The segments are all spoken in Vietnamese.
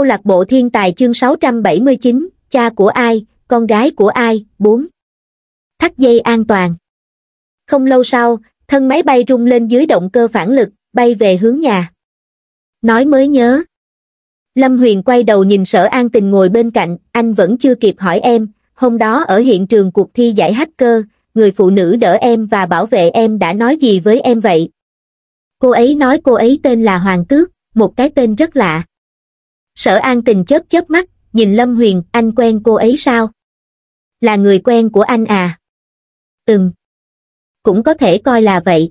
câu lạc bộ thiên tài chương 679, cha của ai, con gái của ai, 4. Thắt dây an toàn. Không lâu sau, thân máy bay rung lên dưới động cơ phản lực, bay về hướng nhà. Nói mới nhớ. Lâm Huyền quay đầu nhìn sở an tình ngồi bên cạnh, anh vẫn chưa kịp hỏi em, hôm đó ở hiện trường cuộc thi giải hacker, người phụ nữ đỡ em và bảo vệ em đã nói gì với em vậy? Cô ấy nói cô ấy tên là Hoàng Tước, một cái tên rất lạ sở an tình chớp chớp mắt nhìn lâm huyền anh quen cô ấy sao là người quen của anh à ừm cũng có thể coi là vậy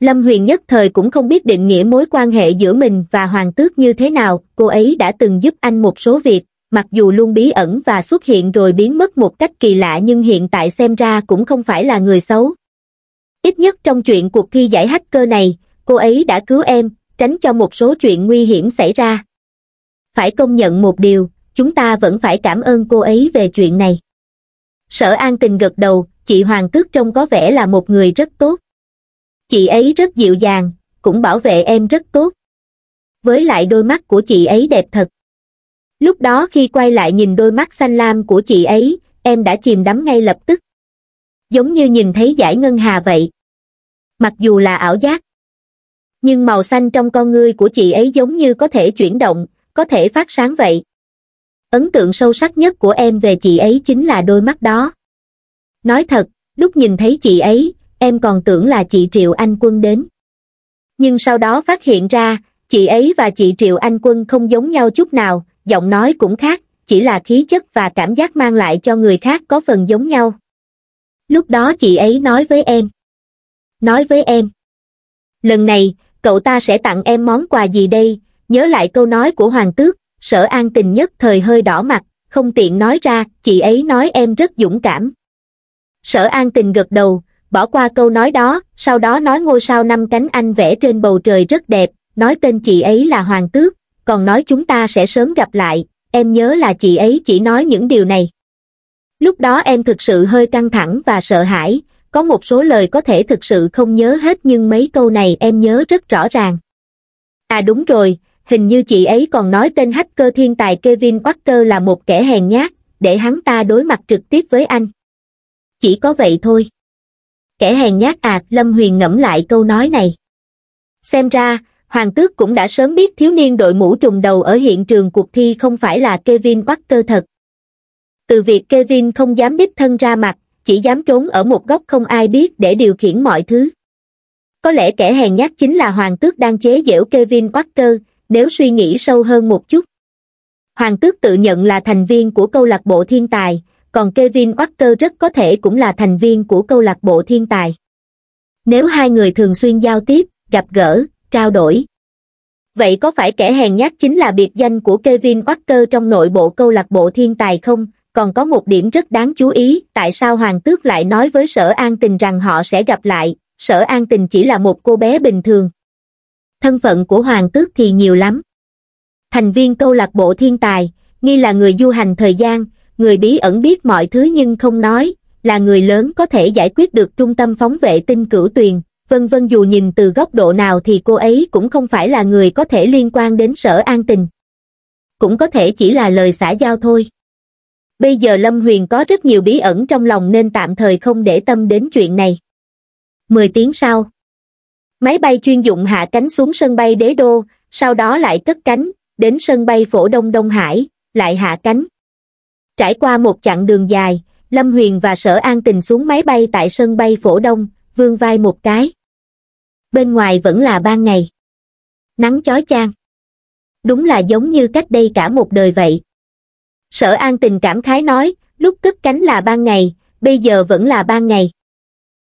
lâm huyền nhất thời cũng không biết định nghĩa mối quan hệ giữa mình và hoàng tước như thế nào cô ấy đã từng giúp anh một số việc mặc dù luôn bí ẩn và xuất hiện rồi biến mất một cách kỳ lạ nhưng hiện tại xem ra cũng không phải là người xấu ít nhất trong chuyện cuộc thi giải hacker này cô ấy đã cứu em tránh cho một số chuyện nguy hiểm xảy ra phải công nhận một điều chúng ta vẫn phải cảm ơn cô ấy về chuyện này sở an tình gật đầu chị hoàng tước trông có vẻ là một người rất tốt chị ấy rất dịu dàng cũng bảo vệ em rất tốt với lại đôi mắt của chị ấy đẹp thật lúc đó khi quay lại nhìn đôi mắt xanh lam của chị ấy em đã chìm đắm ngay lập tức giống như nhìn thấy giải ngân hà vậy mặc dù là ảo giác nhưng màu xanh trong con ngươi của chị ấy giống như có thể chuyển động có thể phát sáng vậy. Ấn tượng sâu sắc nhất của em về chị ấy chính là đôi mắt đó. Nói thật, lúc nhìn thấy chị ấy, em còn tưởng là chị Triệu Anh Quân đến. Nhưng sau đó phát hiện ra, chị ấy và chị Triệu Anh Quân không giống nhau chút nào, giọng nói cũng khác, chỉ là khí chất và cảm giác mang lại cho người khác có phần giống nhau. Lúc đó chị ấy nói với em. Nói với em. Lần này, cậu ta sẽ tặng em món quà gì đây, Nhớ lại câu nói của Hoàng Tước, sở an tình nhất thời hơi đỏ mặt, không tiện nói ra, chị ấy nói em rất dũng cảm. Sở an tình gật đầu, bỏ qua câu nói đó, sau đó nói ngôi sao năm cánh anh vẽ trên bầu trời rất đẹp, nói tên chị ấy là Hoàng Tước, còn nói chúng ta sẽ sớm gặp lại, em nhớ là chị ấy chỉ nói những điều này. Lúc đó em thực sự hơi căng thẳng và sợ hãi, có một số lời có thể thực sự không nhớ hết nhưng mấy câu này em nhớ rất rõ ràng. À đúng rồi, hình như chị ấy còn nói tên hacker thiên tài Kevin Walker là một kẻ hèn nhát, để hắn ta đối mặt trực tiếp với anh. Chỉ có vậy thôi. Kẻ hèn nhát à, Lâm Huyền ngẫm lại câu nói này. Xem ra, Hoàng Tước cũng đã sớm biết thiếu niên đội mũ trùng đầu ở hiện trường cuộc thi không phải là Kevin Walker thật. Từ việc Kevin không dám đích thân ra mặt, chỉ dám trốn ở một góc không ai biết để điều khiển mọi thứ. Có lẽ kẻ hèn nhát chính là Hoàng Tước đang chế giễu Kevin Walker, nếu suy nghĩ sâu hơn một chút. Hoàng tước tự nhận là thành viên của câu lạc bộ thiên tài, còn Kevin Walker rất có thể cũng là thành viên của câu lạc bộ thiên tài. Nếu hai người thường xuyên giao tiếp, gặp gỡ, trao đổi. Vậy có phải kẻ hèn nhát chính là biệt danh của Kevin Walker trong nội bộ câu lạc bộ thiên tài không? Còn có một điểm rất đáng chú ý, tại sao Hoàng Tước lại nói với Sở An Tình rằng họ sẽ gặp lại, Sở An Tình chỉ là một cô bé bình thường, thân phận của hoàng tước thì nhiều lắm. Thành viên câu lạc bộ thiên tài, nghi là người du hành thời gian, người bí ẩn biết mọi thứ nhưng không nói, là người lớn có thể giải quyết được trung tâm phóng vệ tinh cửu tuyền, vân vân dù nhìn từ góc độ nào thì cô ấy cũng không phải là người có thể liên quan đến sở an tình. Cũng có thể chỉ là lời xã giao thôi. Bây giờ Lâm Huyền có rất nhiều bí ẩn trong lòng nên tạm thời không để tâm đến chuyện này. 10 tiếng sau Máy bay chuyên dụng hạ cánh xuống sân bay Đế Đô, sau đó lại cất cánh, đến sân bay Phổ Đông Đông Hải, lại hạ cánh. Trải qua một chặng đường dài, Lâm Huyền và Sở An Tình xuống máy bay tại sân bay Phổ Đông, vương vai một cái. Bên ngoài vẫn là ban ngày. Nắng chói chang. Đúng là giống như cách đây cả một đời vậy. Sở An Tình cảm khái nói, lúc cất cánh là ban ngày, bây giờ vẫn là ban ngày.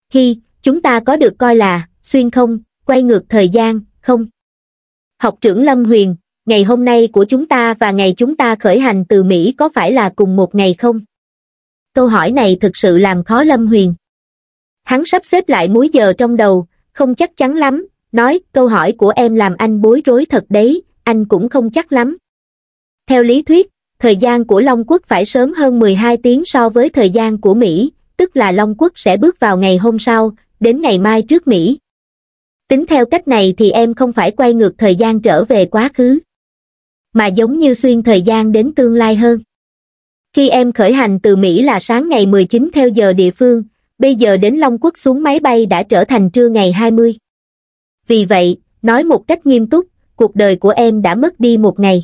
Khi, chúng ta có được coi là xuyên không, quay ngược thời gian, không. Học trưởng Lâm Huyền, ngày hôm nay của chúng ta và ngày chúng ta khởi hành từ Mỹ có phải là cùng một ngày không? Câu hỏi này thực sự làm khó Lâm Huyền. Hắn sắp xếp lại múi giờ trong đầu, không chắc chắn lắm, nói câu hỏi của em làm anh bối rối thật đấy, anh cũng không chắc lắm. Theo lý thuyết, thời gian của Long Quốc phải sớm hơn 12 tiếng so với thời gian của Mỹ, tức là Long Quốc sẽ bước vào ngày hôm sau, đến ngày mai trước Mỹ tính theo cách này thì em không phải quay ngược thời gian trở về quá khứ mà giống như xuyên thời gian đến tương lai hơn khi em khởi hành từ mỹ là sáng ngày 19 theo giờ địa phương bây giờ đến long quốc xuống máy bay đã trở thành trưa ngày 20. vì vậy nói một cách nghiêm túc cuộc đời của em đã mất đi một ngày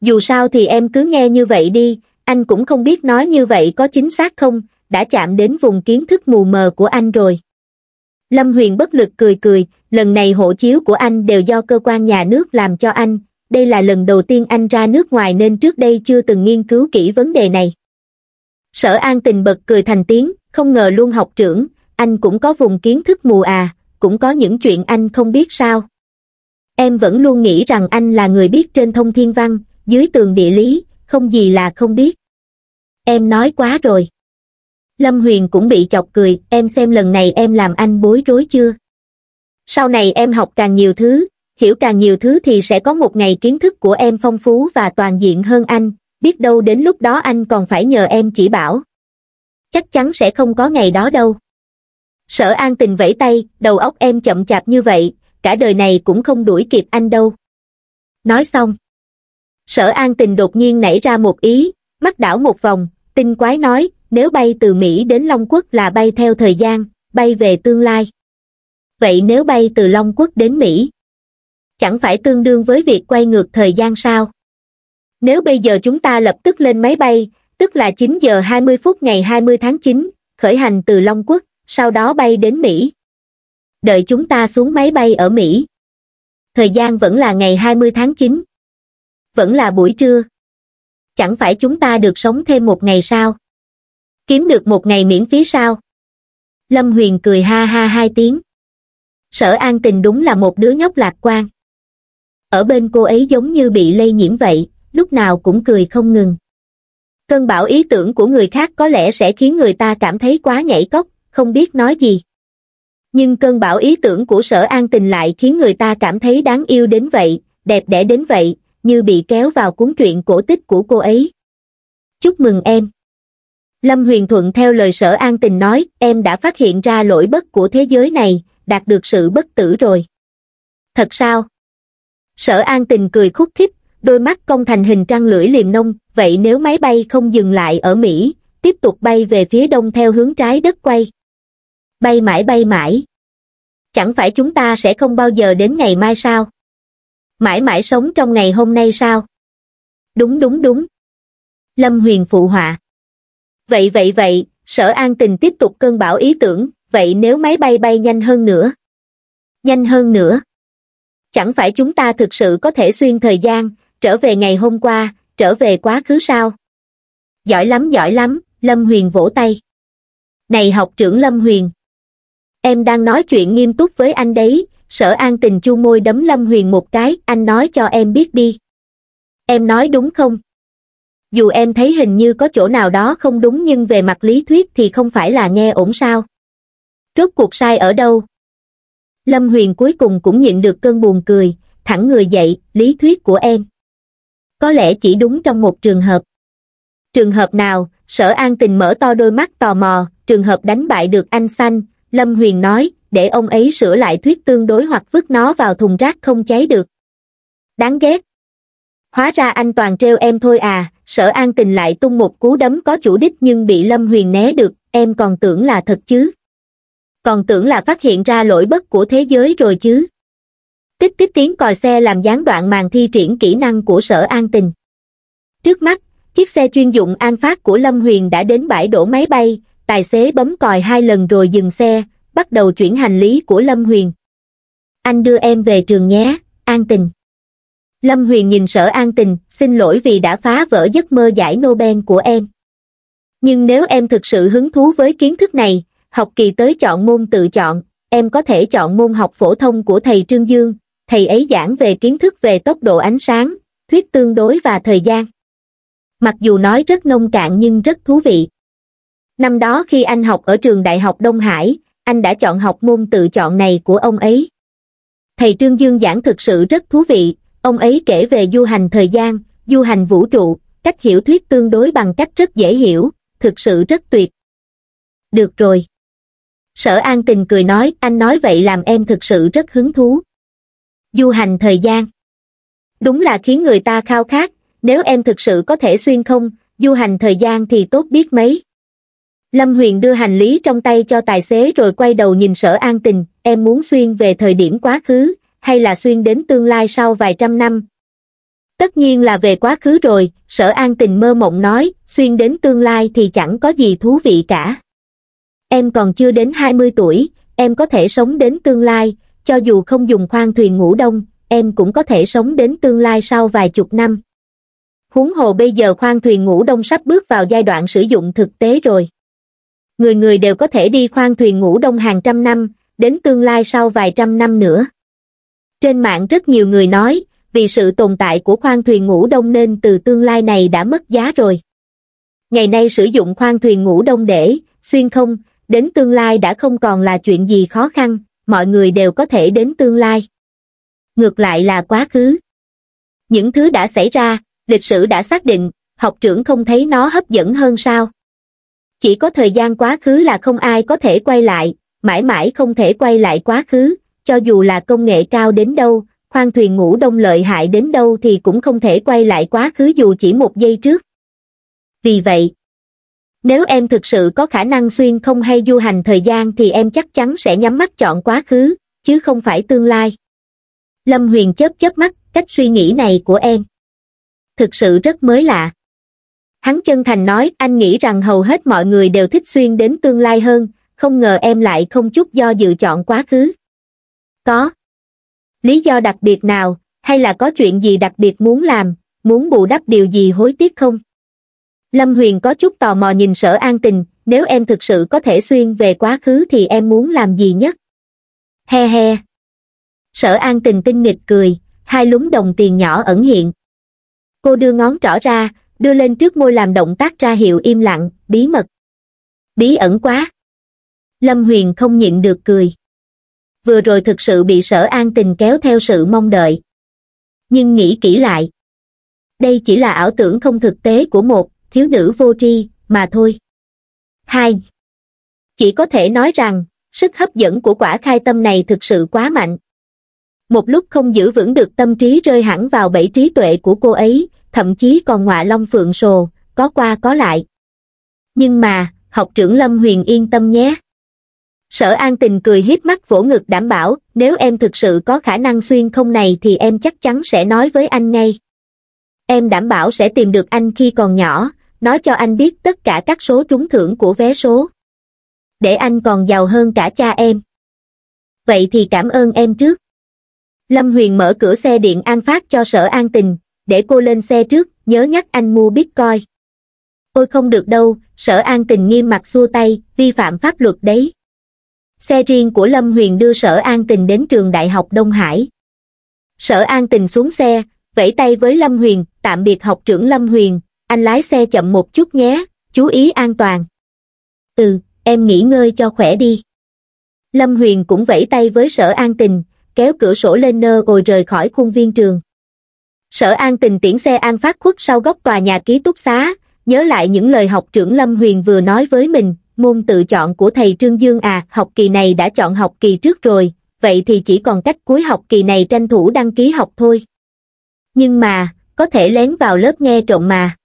dù sao thì em cứ nghe như vậy đi anh cũng không biết nói như vậy có chính xác không đã chạm đến vùng kiến thức mù mờ của anh rồi lâm huyền bất lực cười cười lần này hộ chiếu của anh đều do cơ quan nhà nước làm cho anh đây là lần đầu tiên anh ra nước ngoài nên trước đây chưa từng nghiên cứu kỹ vấn đề này sở an tình bật cười thành tiếng không ngờ luôn học trưởng anh cũng có vùng kiến thức mù à cũng có những chuyện anh không biết sao em vẫn luôn nghĩ rằng anh là người biết trên thông thiên văn dưới tường địa lý không gì là không biết em nói quá rồi lâm huyền cũng bị chọc cười em xem lần này em làm anh bối rối chưa sau này em học càng nhiều thứ hiểu càng nhiều thứ thì sẽ có một ngày kiến thức của em phong phú và toàn diện hơn anh biết đâu đến lúc đó anh còn phải nhờ em chỉ bảo chắc chắn sẽ không có ngày đó đâu sở an tình vẫy tay đầu óc em chậm chạp như vậy cả đời này cũng không đuổi kịp anh đâu nói xong sở an tình đột nhiên nảy ra một ý mắt đảo một vòng tinh quái nói nếu bay từ Mỹ đến Long Quốc là bay theo thời gian, bay về tương lai. Vậy nếu bay từ Long Quốc đến Mỹ, chẳng phải tương đương với việc quay ngược thời gian sao? Nếu bây giờ chúng ta lập tức lên máy bay, tức là 9 giờ 20 phút ngày 20 tháng 9, khởi hành từ Long Quốc, sau đó bay đến Mỹ. Đợi chúng ta xuống máy bay ở Mỹ. Thời gian vẫn là ngày 20 tháng 9. Vẫn là buổi trưa. Chẳng phải chúng ta được sống thêm một ngày sao? kiếm được một ngày miễn phí sao lâm huyền cười ha ha hai tiếng sở an tình đúng là một đứa nhóc lạc quan ở bên cô ấy giống như bị lây nhiễm vậy lúc nào cũng cười không ngừng cơn bão ý tưởng của người khác có lẽ sẽ khiến người ta cảm thấy quá nhảy cốc không biết nói gì nhưng cơn bão ý tưởng của sở an tình lại khiến người ta cảm thấy đáng yêu đến vậy đẹp đẽ đến vậy như bị kéo vào cuốn truyện cổ tích của cô ấy chúc mừng em Lâm Huyền Thuận theo lời sở an tình nói, em đã phát hiện ra lỗi bất của thế giới này, đạt được sự bất tử rồi. Thật sao? Sở an tình cười khúc khích, đôi mắt công thành hình trăng lưỡi liềm nông, vậy nếu máy bay không dừng lại ở Mỹ, tiếp tục bay về phía đông theo hướng trái đất quay. Bay mãi bay mãi. Chẳng phải chúng ta sẽ không bao giờ đến ngày mai sao? Mãi mãi sống trong ngày hôm nay sao? Đúng đúng đúng. Lâm Huyền phụ họa. Vậy vậy vậy, sở an tình tiếp tục cơn bão ý tưởng, vậy nếu máy bay bay nhanh hơn nữa? Nhanh hơn nữa. Chẳng phải chúng ta thực sự có thể xuyên thời gian, trở về ngày hôm qua, trở về quá khứ sao? Giỏi lắm giỏi lắm, Lâm Huyền vỗ tay. Này học trưởng Lâm Huyền. Em đang nói chuyện nghiêm túc với anh đấy, sở an tình chu môi đấm Lâm Huyền một cái, anh nói cho em biết đi. Em nói đúng không? dù em thấy hình như có chỗ nào đó không đúng nhưng về mặt lý thuyết thì không phải là nghe ổn sao. Rốt cuộc sai ở đâu? Lâm Huyền cuối cùng cũng nhịn được cơn buồn cười, thẳng người dậy, lý thuyết của em. Có lẽ chỉ đúng trong một trường hợp. Trường hợp nào, sở an tình mở to đôi mắt tò mò, trường hợp đánh bại được anh xanh, Lâm Huyền nói, để ông ấy sửa lại thuyết tương đối hoặc vứt nó vào thùng rác không cháy được. Đáng ghét, hóa ra anh toàn treo em thôi à sở an tình lại tung một cú đấm có chủ đích nhưng bị lâm huyền né được em còn tưởng là thật chứ còn tưởng là phát hiện ra lỗi bất của thế giới rồi chứ tích tích tiếng còi xe làm gián đoạn màn thi triển kỹ năng của sở an tình trước mắt chiếc xe chuyên dụng an phát của lâm huyền đã đến bãi đổ máy bay tài xế bấm còi hai lần rồi dừng xe bắt đầu chuyển hành lý của lâm huyền anh đưa em về trường nhé an tình Lâm Huyền nhìn sở an tình, xin lỗi vì đã phá vỡ giấc mơ giải Nobel của em. Nhưng nếu em thực sự hứng thú với kiến thức này, học kỳ tới chọn môn tự chọn, em có thể chọn môn học phổ thông của thầy Trương Dương, thầy ấy giảng về kiến thức về tốc độ ánh sáng, thuyết tương đối và thời gian. Mặc dù nói rất nông cạn nhưng rất thú vị. Năm đó khi anh học ở trường Đại học Đông Hải, anh đã chọn học môn tự chọn này của ông ấy. Thầy Trương Dương giảng thực sự rất thú vị, ông ấy kể về du hành thời gian du hành vũ trụ cách hiểu thuyết tương đối bằng cách rất dễ hiểu thực sự rất tuyệt được rồi sở an tình cười nói anh nói vậy làm em thực sự rất hứng thú du hành thời gian đúng là khiến người ta khao khát nếu em thực sự có thể xuyên không du hành thời gian thì tốt biết mấy lâm huyền đưa hành lý trong tay cho tài xế rồi quay đầu nhìn sở an tình em muốn xuyên về thời điểm quá khứ hay là xuyên đến tương lai sau vài trăm năm tất nhiên là về quá khứ rồi sở an tình mơ mộng nói xuyên đến tương lai thì chẳng có gì thú vị cả em còn chưa đến hai mươi tuổi em có thể sống đến tương lai cho dù không dùng khoang thuyền ngủ đông em cũng có thể sống đến tương lai sau vài chục năm huống hồ bây giờ khoang thuyền ngủ đông sắp bước vào giai đoạn sử dụng thực tế rồi người người đều có thể đi khoang thuyền ngủ đông hàng trăm năm đến tương lai sau vài trăm năm nữa trên mạng rất nhiều người nói, vì sự tồn tại của khoang thuyền ngủ đông nên từ tương lai này đã mất giá rồi. Ngày nay sử dụng khoang thuyền ngủ đông để, xuyên không, đến tương lai đã không còn là chuyện gì khó khăn, mọi người đều có thể đến tương lai. Ngược lại là quá khứ. Những thứ đã xảy ra, lịch sử đã xác định, học trưởng không thấy nó hấp dẫn hơn sao. Chỉ có thời gian quá khứ là không ai có thể quay lại, mãi mãi không thể quay lại quá khứ, cho dù là công nghệ cao đến đâu, khoan thuyền ngủ đông lợi hại đến đâu thì cũng không thể quay lại quá khứ dù chỉ một giây trước. Vì vậy, nếu em thực sự có khả năng xuyên không hay du hành thời gian thì em chắc chắn sẽ nhắm mắt chọn quá khứ, chứ không phải tương lai. Lâm Huyền chớp chớp mắt, cách suy nghĩ này của em. Thực sự rất mới lạ. Hắn chân thành nói anh nghĩ rằng hầu hết mọi người đều thích xuyên đến tương lai hơn, không ngờ em lại không chút do dự chọn quá khứ. Có. Lý do đặc biệt nào, hay là có chuyện gì đặc biệt muốn làm, muốn bù đắp điều gì hối tiếc không? Lâm Huyền có chút tò mò nhìn sở an tình, nếu em thực sự có thể xuyên về quá khứ thì em muốn làm gì nhất? He he. Sở an tình tinh nghịch cười, hai lúm đồng tiền nhỏ ẩn hiện. Cô đưa ngón trỏ ra, đưa lên trước môi làm động tác ra hiệu im lặng, bí mật. Bí ẩn quá. Lâm Huyền không nhịn được cười vừa rồi thực sự bị sở an tình kéo theo sự mong đợi nhưng nghĩ kỹ lại đây chỉ là ảo tưởng không thực tế của một thiếu nữ vô tri mà thôi hai chỉ có thể nói rằng sức hấp dẫn của quả khai tâm này thực sự quá mạnh một lúc không giữ vững được tâm trí rơi hẳn vào bảy trí tuệ của cô ấy thậm chí còn ngọa long phượng sồ có qua có lại nhưng mà học trưởng lâm huyền yên tâm nhé sở an tình cười hiếp mắt vỗ ngực đảm bảo nếu em thực sự có khả năng xuyên không này thì em chắc chắn sẽ nói với anh ngay em đảm bảo sẽ tìm được anh khi còn nhỏ nói cho anh biết tất cả các số trúng thưởng của vé số để anh còn giàu hơn cả cha em vậy thì cảm ơn em trước lâm huyền mở cửa xe điện an phát cho sở an tình để cô lên xe trước nhớ nhắc anh mua bitcoin ôi không được đâu sở an tình nghiêm mặt xua tay vi phạm pháp luật đấy Xe riêng của Lâm Huyền đưa Sở An Tình đến trường Đại học Đông Hải. Sở An Tình xuống xe, vẫy tay với Lâm Huyền, tạm biệt học trưởng Lâm Huyền, anh lái xe chậm một chút nhé, chú ý an toàn. Ừ, em nghỉ ngơi cho khỏe đi. Lâm Huyền cũng vẫy tay với Sở An Tình, kéo cửa sổ lên nơ rồi rời khỏi khuôn viên trường. Sở An Tình tiễn xe An phát khuất sau góc tòa nhà ký túc xá, nhớ lại những lời học trưởng Lâm Huyền vừa nói với mình, môn tự chọn của thầy Trương Dương à, học kỳ này đã chọn học kỳ trước rồi, vậy thì chỉ còn cách cuối học kỳ này tranh thủ đăng ký học thôi. Nhưng mà, có thể lén vào lớp nghe trộm mà.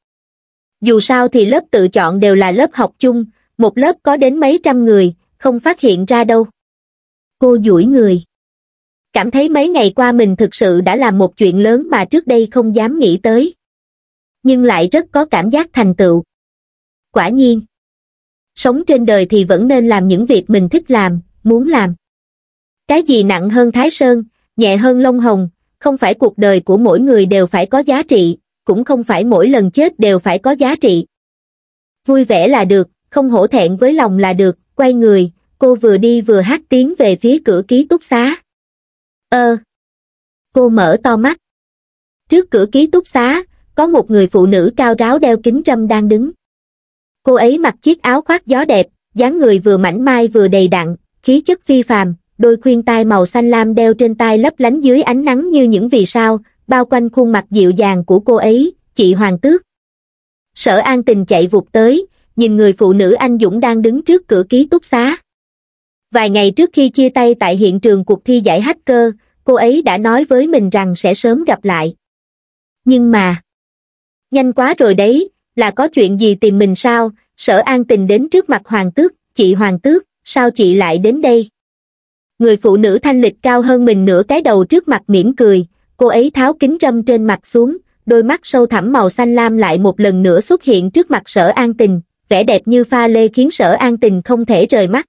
Dù sao thì lớp tự chọn đều là lớp học chung, một lớp có đến mấy trăm người, không phát hiện ra đâu. Cô duỗi người. Cảm thấy mấy ngày qua mình thực sự đã làm một chuyện lớn mà trước đây không dám nghĩ tới. Nhưng lại rất có cảm giác thành tựu. Quả nhiên sống trên đời thì vẫn nên làm những việc mình thích làm, muốn làm. Cái gì nặng hơn Thái Sơn, nhẹ hơn Long hồng, không phải cuộc đời của mỗi người đều phải có giá trị, cũng không phải mỗi lần chết đều phải có giá trị. Vui vẻ là được, không hổ thẹn với lòng là được, quay người, cô vừa đi vừa hát tiếng về phía cửa ký túc xá. Ơ! Ờ. cô mở to mắt. Trước cửa ký túc xá, có một người phụ nữ cao ráo đeo kính trâm đang đứng cô ấy mặc chiếc áo khoác gió đẹp dáng người vừa mảnh mai vừa đầy đặn khí chất phi phàm đôi khuyên tai màu xanh lam đeo trên tai lấp lánh dưới ánh nắng như những vì sao bao quanh khuôn mặt dịu dàng của cô ấy chị hoàng tước sở an tình chạy vụt tới nhìn người phụ nữ anh dũng đang đứng trước cửa ký túc xá vài ngày trước khi chia tay tại hiện trường cuộc thi giải hacker cô ấy đã nói với mình rằng sẽ sớm gặp lại nhưng mà nhanh quá rồi đấy là có chuyện gì tìm mình sao sở an tình đến trước mặt hoàng tước chị hoàng tước sao chị lại đến đây người phụ nữ thanh lịch cao hơn mình nửa cái đầu trước mặt mỉm cười cô ấy tháo kính râm trên mặt xuống đôi mắt sâu thẳm màu xanh lam lại một lần nữa xuất hiện trước mặt sở an tình vẻ đẹp như pha lê khiến sở an tình không thể rời mắt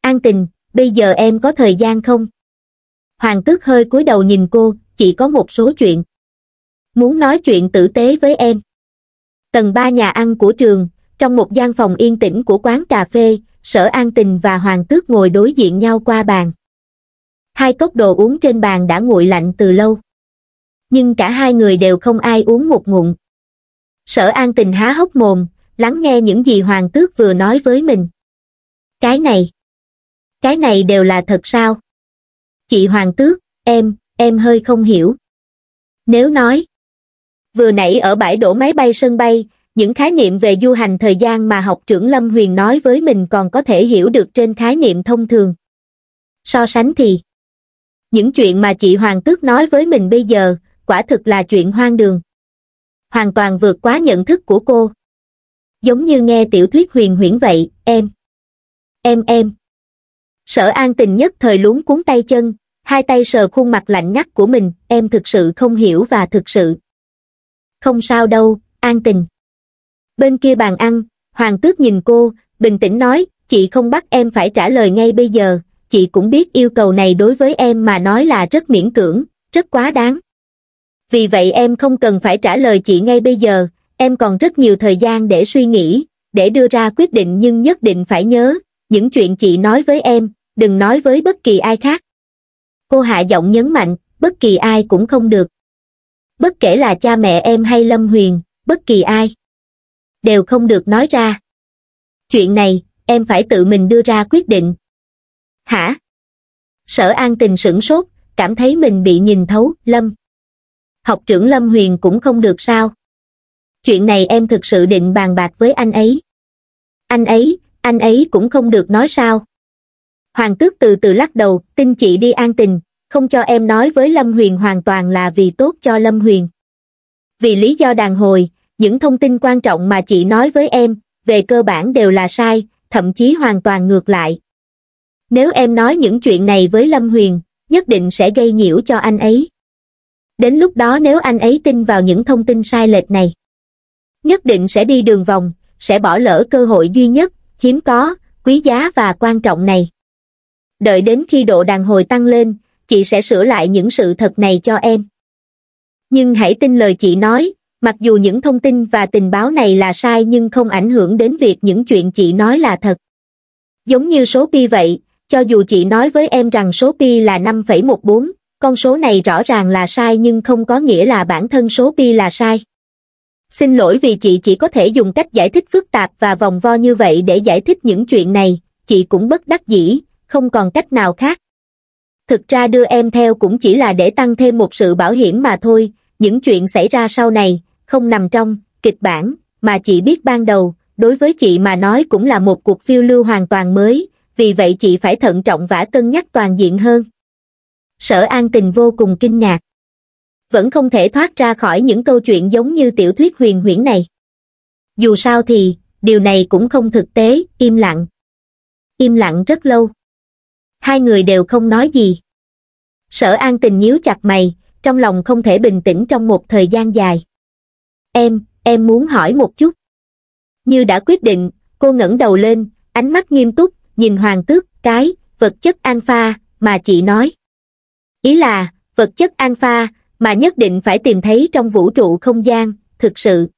an tình bây giờ em có thời gian không hoàng tước hơi cúi đầu nhìn cô chỉ có một số chuyện muốn nói chuyện tử tế với em tầng 3 nhà ăn của trường, trong một gian phòng yên tĩnh của quán cà phê, sở an tình và hoàng tước ngồi đối diện nhau qua bàn. Hai cốc đồ uống trên bàn đã nguội lạnh từ lâu. Nhưng cả hai người đều không ai uống một ngụm. Sở an tình há hốc mồm, lắng nghe những gì hoàng tước vừa nói với mình. Cái này, cái này đều là thật sao? Chị hoàng tước, em, em hơi không hiểu. Nếu nói, vừa nãy ở bãi đổ máy bay sân bay những khái niệm về du hành thời gian mà học trưởng lâm huyền nói với mình còn có thể hiểu được trên khái niệm thông thường so sánh thì những chuyện mà chị hoàng tước nói với mình bây giờ quả thực là chuyện hoang đường hoàn toàn vượt quá nhận thức của cô giống như nghe tiểu thuyết huyền huyễn vậy em em em sở an tình nhất thời luống cuốn tay chân hai tay sờ khuôn mặt lạnh ngắt của mình em thực sự không hiểu và thực sự không sao đâu, an tình. Bên kia bàn ăn, Hoàng Tước nhìn cô, bình tĩnh nói, chị không bắt em phải trả lời ngay bây giờ, chị cũng biết yêu cầu này đối với em mà nói là rất miễn cưỡng, rất quá đáng. Vì vậy em không cần phải trả lời chị ngay bây giờ, em còn rất nhiều thời gian để suy nghĩ, để đưa ra quyết định nhưng nhất định phải nhớ, những chuyện chị nói với em, đừng nói với bất kỳ ai khác. Cô hạ giọng nhấn mạnh, bất kỳ ai cũng không được bất kể là cha mẹ em hay lâm huyền bất kỳ ai đều không được nói ra chuyện này em phải tự mình đưa ra quyết định hả sở an tình sửng sốt cảm thấy mình bị nhìn thấu lâm học trưởng lâm huyền cũng không được sao chuyện này em thực sự định bàn bạc với anh ấy anh ấy anh ấy cũng không được nói sao hoàng tước từ từ lắc đầu tin chị đi an tình không cho em nói với Lâm Huyền hoàn toàn là vì tốt cho Lâm Huyền. Vì lý do đàn hồi, những thông tin quan trọng mà chị nói với em, về cơ bản đều là sai, thậm chí hoàn toàn ngược lại. Nếu em nói những chuyện này với Lâm Huyền, nhất định sẽ gây nhiễu cho anh ấy. Đến lúc đó nếu anh ấy tin vào những thông tin sai lệch này, nhất định sẽ đi đường vòng, sẽ bỏ lỡ cơ hội duy nhất, hiếm có, quý giá và quan trọng này. Đợi đến khi độ đàn hồi tăng lên, chị sẽ sửa lại những sự thật này cho em. Nhưng hãy tin lời chị nói, mặc dù những thông tin và tình báo này là sai nhưng không ảnh hưởng đến việc những chuyện chị nói là thật. Giống như số pi vậy, cho dù chị nói với em rằng số pi là 5,14, con số này rõ ràng là sai nhưng không có nghĩa là bản thân số pi là sai. Xin lỗi vì chị chỉ có thể dùng cách giải thích phức tạp và vòng vo như vậy để giải thích những chuyện này, chị cũng bất đắc dĩ, không còn cách nào khác thực ra đưa em theo cũng chỉ là để tăng thêm một sự bảo hiểm mà thôi những chuyện xảy ra sau này không nằm trong kịch bản mà chị biết ban đầu đối với chị mà nói cũng là một cuộc phiêu lưu hoàn toàn mới vì vậy chị phải thận trọng và cân nhắc toàn diện hơn sở an tình vô cùng kinh ngạc vẫn không thể thoát ra khỏi những câu chuyện giống như tiểu thuyết huyền huyễn này dù sao thì điều này cũng không thực tế im lặng im lặng rất lâu hai người đều không nói gì. Sở an tình nhíu chặt mày, trong lòng không thể bình tĩnh trong một thời gian dài. Em, em muốn hỏi một chút. Như đã quyết định, cô ngẩng đầu lên, ánh mắt nghiêm túc, nhìn hoàng tước, cái, vật chất alpha, mà chị nói. Ý là, vật chất alpha, mà nhất định phải tìm thấy trong vũ trụ không gian, thực sự.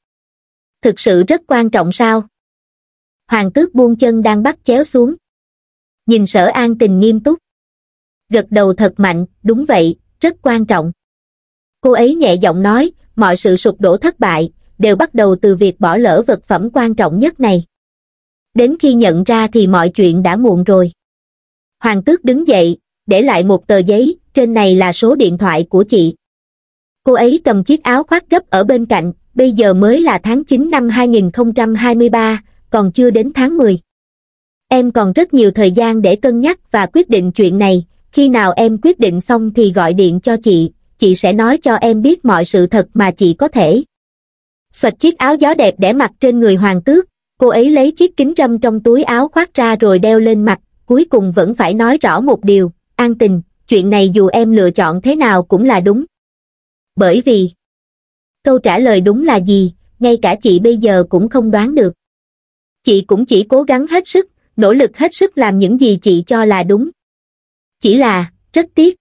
Thực sự rất quan trọng sao? Hoàng tước buông chân đang bắt chéo xuống nhìn sở an tình nghiêm túc gật đầu thật mạnh đúng vậy rất quan trọng cô ấy nhẹ giọng nói mọi sự sụp đổ thất bại đều bắt đầu từ việc bỏ lỡ vật phẩm quan trọng nhất này đến khi nhận ra thì mọi chuyện đã muộn rồi hoàng tước đứng dậy để lại một tờ giấy trên này là số điện thoại của chị cô ấy cầm chiếc áo khoác gấp ở bên cạnh bây giờ mới là tháng 9 năm 2023, còn chưa đến tháng 10 em còn rất nhiều thời gian để cân nhắc và quyết định chuyện này khi nào em quyết định xong thì gọi điện cho chị chị sẽ nói cho em biết mọi sự thật mà chị có thể xoạch chiếc áo gió đẹp để mặc trên người hoàng tước cô ấy lấy chiếc kính râm trong túi áo khoác ra rồi đeo lên mặt cuối cùng vẫn phải nói rõ một điều an tình chuyện này dù em lựa chọn thế nào cũng là đúng bởi vì câu trả lời đúng là gì ngay cả chị bây giờ cũng không đoán được chị cũng chỉ cố gắng hết sức nỗ lực hết sức làm những gì chị cho là đúng. Chỉ là, rất tiếc.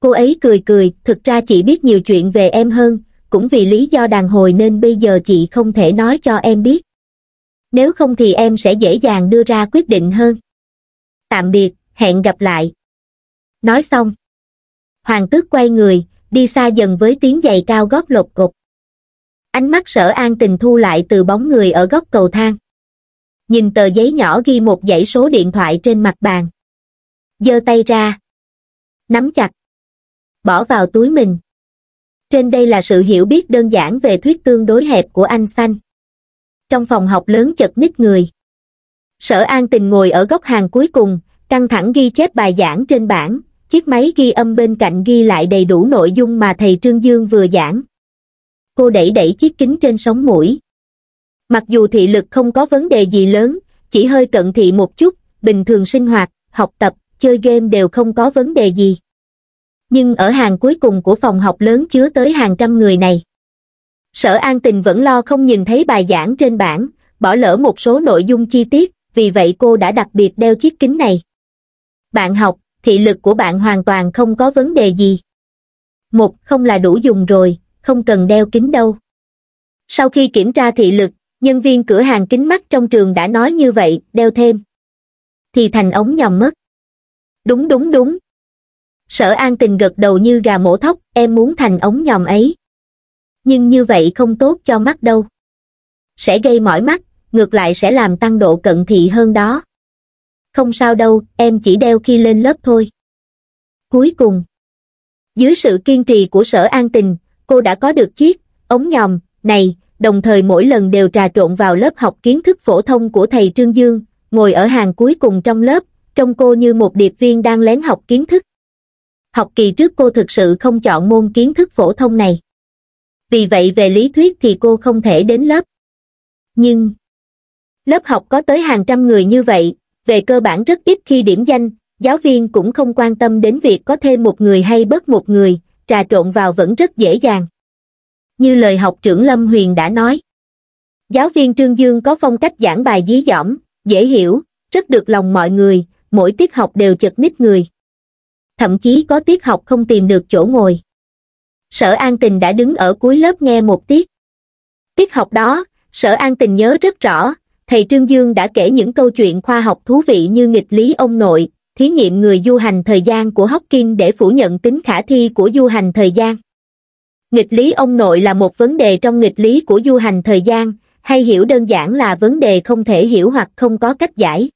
Cô ấy cười cười, thực ra chị biết nhiều chuyện về em hơn, cũng vì lý do đàn hồi nên bây giờ chị không thể nói cho em biết. Nếu không thì em sẽ dễ dàng đưa ra quyết định hơn. Tạm biệt, hẹn gặp lại. Nói xong. Hoàng tước quay người, đi xa dần với tiếng giày cao gót lột cục. Ánh mắt sở an tình thu lại từ bóng người ở góc cầu thang nhìn tờ giấy nhỏ ghi một dãy số điện thoại trên mặt bàn. giơ tay ra. Nắm chặt. Bỏ vào túi mình. Trên đây là sự hiểu biết đơn giản về thuyết tương đối hẹp của anh Xanh. Trong phòng học lớn chật nít người. Sở An Tình ngồi ở góc hàng cuối cùng, căng thẳng ghi chép bài giảng trên bảng, chiếc máy ghi âm bên cạnh ghi lại đầy đủ nội dung mà thầy Trương Dương vừa giảng. Cô đẩy đẩy chiếc kính trên sóng mũi, mặc dù thị lực không có vấn đề gì lớn chỉ hơi cận thị một chút bình thường sinh hoạt học tập chơi game đều không có vấn đề gì nhưng ở hàng cuối cùng của phòng học lớn chứa tới hàng trăm người này sở an tình vẫn lo không nhìn thấy bài giảng trên bảng bỏ lỡ một số nội dung chi tiết vì vậy cô đã đặc biệt đeo chiếc kính này bạn học thị lực của bạn hoàn toàn không có vấn đề gì một không là đủ dùng rồi không cần đeo kính đâu sau khi kiểm tra thị lực nhân viên cửa hàng kính mắt trong trường đã nói như vậy đeo thêm thì thành ống nhòm mất đúng đúng đúng sở an tình gật đầu như gà mổ thóc em muốn thành ống nhòm ấy nhưng như vậy không tốt cho mắt đâu sẽ gây mỏi mắt ngược lại sẽ làm tăng độ cận thị hơn đó không sao đâu em chỉ đeo khi lên lớp thôi cuối cùng dưới sự kiên trì của sở an tình cô đã có được chiếc ống nhòm này đồng thời mỗi lần đều trà trộn vào lớp học kiến thức phổ thông của thầy Trương Dương, ngồi ở hàng cuối cùng trong lớp, trông cô như một điệp viên đang lén học kiến thức. Học kỳ trước cô thực sự không chọn môn kiến thức phổ thông này. Vì vậy về lý thuyết thì cô không thể đến lớp. Nhưng, lớp học có tới hàng trăm người như vậy, về cơ bản rất ít khi điểm danh, giáo viên cũng không quan tâm đến việc có thêm một người hay bớt một người, trà trộn vào vẫn rất dễ dàng như lời học trưởng Lâm Huyền đã nói. Giáo viên Trương Dương có phong cách giảng bài dí dỏm, dễ hiểu, rất được lòng mọi người, mỗi tiết học đều chật nít người. Thậm chí có tiết học không tìm được chỗ ngồi. Sở An Tình đã đứng ở cuối lớp nghe một tiết. Tiết học đó, Sở An Tình nhớ rất rõ, thầy Trương Dương đã kể những câu chuyện khoa học thú vị như nghịch lý ông nội, thí nghiệm người du hành thời gian của Hawking để phủ nhận tính khả thi của du hành thời gian nghịch lý ông nội là một vấn đề trong nghịch lý của du hành thời gian hay hiểu đơn giản là vấn đề không thể hiểu hoặc không có cách giải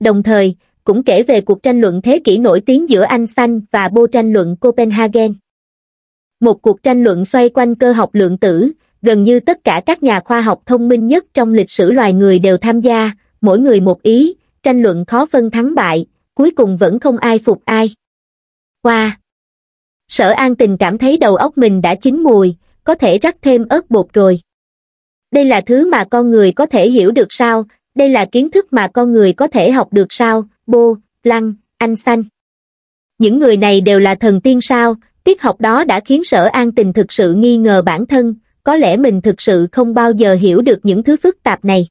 đồng thời cũng kể về cuộc tranh luận thế kỷ nổi tiếng giữa anh xanh và bô tranh luận copenhagen một cuộc tranh luận xoay quanh cơ học lượng tử gần như tất cả các nhà khoa học thông minh nhất trong lịch sử loài người đều tham gia mỗi người một ý tranh luận khó phân thắng bại cuối cùng vẫn không ai phục ai qua Sở an tình cảm thấy đầu óc mình đã chín mùi, có thể rắc thêm ớt bột rồi. Đây là thứ mà con người có thể hiểu được sao, đây là kiến thức mà con người có thể học được sao, bô, lăng, anh xanh. Những người này đều là thần tiên sao, tiết học đó đã khiến sở an tình thực sự nghi ngờ bản thân, có lẽ mình thực sự không bao giờ hiểu được những thứ phức tạp này.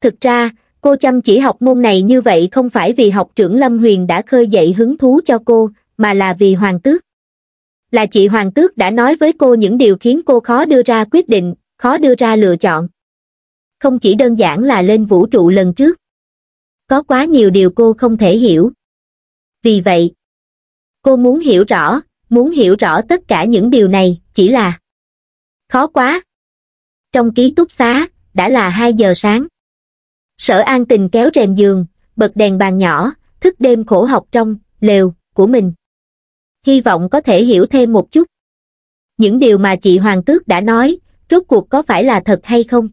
Thực ra, cô chăm chỉ học môn này như vậy không phải vì học trưởng Lâm Huyền đã khơi dậy hứng thú cho cô, mà là vì hoàng tước là chị Hoàng Tước đã nói với cô những điều khiến cô khó đưa ra quyết định, khó đưa ra lựa chọn. Không chỉ đơn giản là lên vũ trụ lần trước. Có quá nhiều điều cô không thể hiểu. Vì vậy, cô muốn hiểu rõ, muốn hiểu rõ tất cả những điều này chỉ là khó quá. Trong ký túc xá, đã là 2 giờ sáng. Sở an tình kéo rèm giường, bật đèn bàn nhỏ, thức đêm khổ học trong, lều, của mình hy vọng có thể hiểu thêm một chút. Những điều mà chị Hoàng Tước đã nói, rốt cuộc có phải là thật hay không?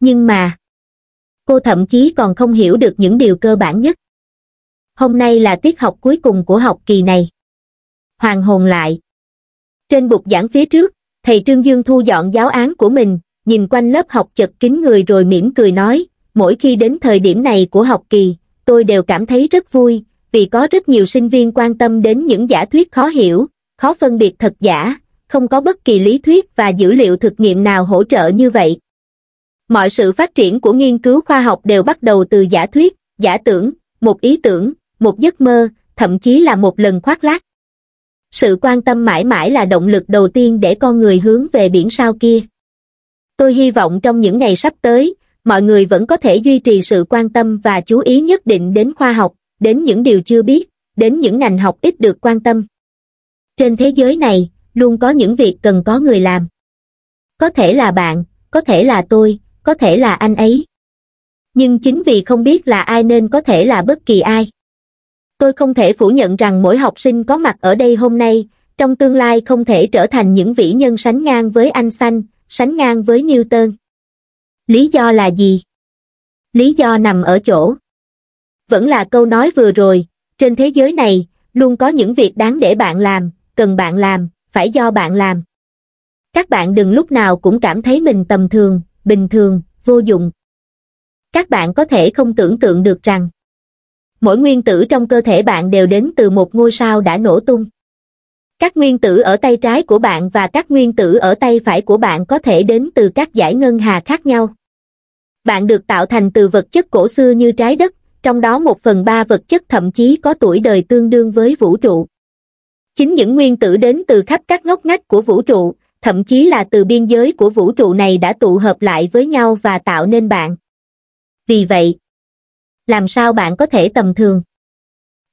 Nhưng mà, cô thậm chí còn không hiểu được những điều cơ bản nhất. Hôm nay là tiết học cuối cùng của học kỳ này. Hoàng hồn lại. Trên bục giảng phía trước, thầy Trương Dương thu dọn giáo án của mình, nhìn quanh lớp học chật kín người rồi mỉm cười nói, mỗi khi đến thời điểm này của học kỳ, tôi đều cảm thấy rất vui, vì có rất nhiều sinh viên quan tâm đến những giả thuyết khó hiểu, khó phân biệt thật giả, không có bất kỳ lý thuyết và dữ liệu thực nghiệm nào hỗ trợ như vậy. Mọi sự phát triển của nghiên cứu khoa học đều bắt đầu từ giả thuyết, giả tưởng, một ý tưởng, một giấc mơ, thậm chí là một lần khoác lác. Sự quan tâm mãi mãi là động lực đầu tiên để con người hướng về biển sao kia. Tôi hy vọng trong những ngày sắp tới, mọi người vẫn có thể duy trì sự quan tâm và chú ý nhất định đến khoa học, đến những điều chưa biết, đến những ngành học ít được quan tâm. Trên thế giới này, luôn có những việc cần có người làm. Có thể là bạn, có thể là tôi, có thể là anh ấy. Nhưng chính vì không biết là ai nên có thể là bất kỳ ai. Tôi không thể phủ nhận rằng mỗi học sinh có mặt ở đây hôm nay, trong tương lai không thể trở thành những vĩ nhân sánh ngang với anh xanh, sánh ngang với Newton. Lý do là gì? Lý do nằm ở chỗ, vẫn là câu nói vừa rồi, trên thế giới này, luôn có những việc đáng để bạn làm, cần bạn làm, phải do bạn làm. Các bạn đừng lúc nào cũng cảm thấy mình tầm thường, bình thường, vô dụng. Các bạn có thể không tưởng tượng được rằng mỗi nguyên tử trong cơ thể bạn đều đến từ một ngôi sao đã nổ tung. Các nguyên tử ở tay trái của bạn và các nguyên tử ở tay phải của bạn có thể đến từ các giải ngân hà khác nhau. Bạn được tạo thành từ vật chất cổ xưa như trái đất, trong đó một phần ba vật chất thậm chí có tuổi đời tương đương với vũ trụ. Chính những nguyên tử đến từ khắp các ngóc ngách của vũ trụ, thậm chí là từ biên giới của vũ trụ này đã tụ hợp lại với nhau và tạo nên bạn. Vì vậy, làm sao bạn có thể tầm thường?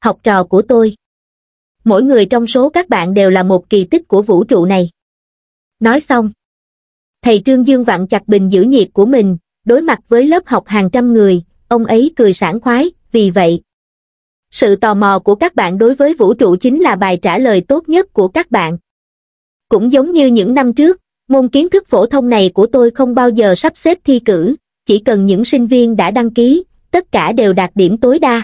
Học trò của tôi. Mỗi người trong số các bạn đều là một kỳ tích của vũ trụ này. Nói xong, thầy Trương Dương vặn chặt bình giữ nhiệt của mình, đối mặt với lớp học hàng trăm người, ông ấy cười sảng khoái, vì vậy. Sự tò mò của các bạn đối với vũ trụ chính là bài trả lời tốt nhất của các bạn. Cũng giống như những năm trước, môn kiến thức phổ thông này của tôi không bao giờ sắp xếp thi cử, chỉ cần những sinh viên đã đăng ký, tất cả đều đạt điểm tối đa.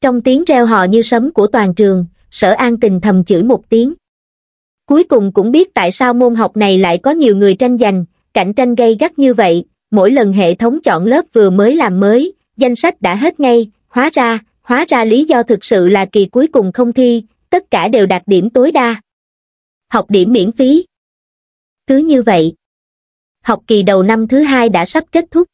Trong tiếng reo hò như sấm của toàn trường, sở an tình thầm chửi một tiếng. Cuối cùng cũng biết tại sao môn học này lại có nhiều người tranh giành, cạnh tranh gay gắt như vậy, mỗi lần hệ thống chọn lớp vừa mới làm mới danh sách đã hết ngay hóa ra hóa ra lý do thực sự là kỳ cuối cùng không thi tất cả đều đạt điểm tối đa học điểm miễn phí cứ như vậy học kỳ đầu năm thứ hai đã sắp kết thúc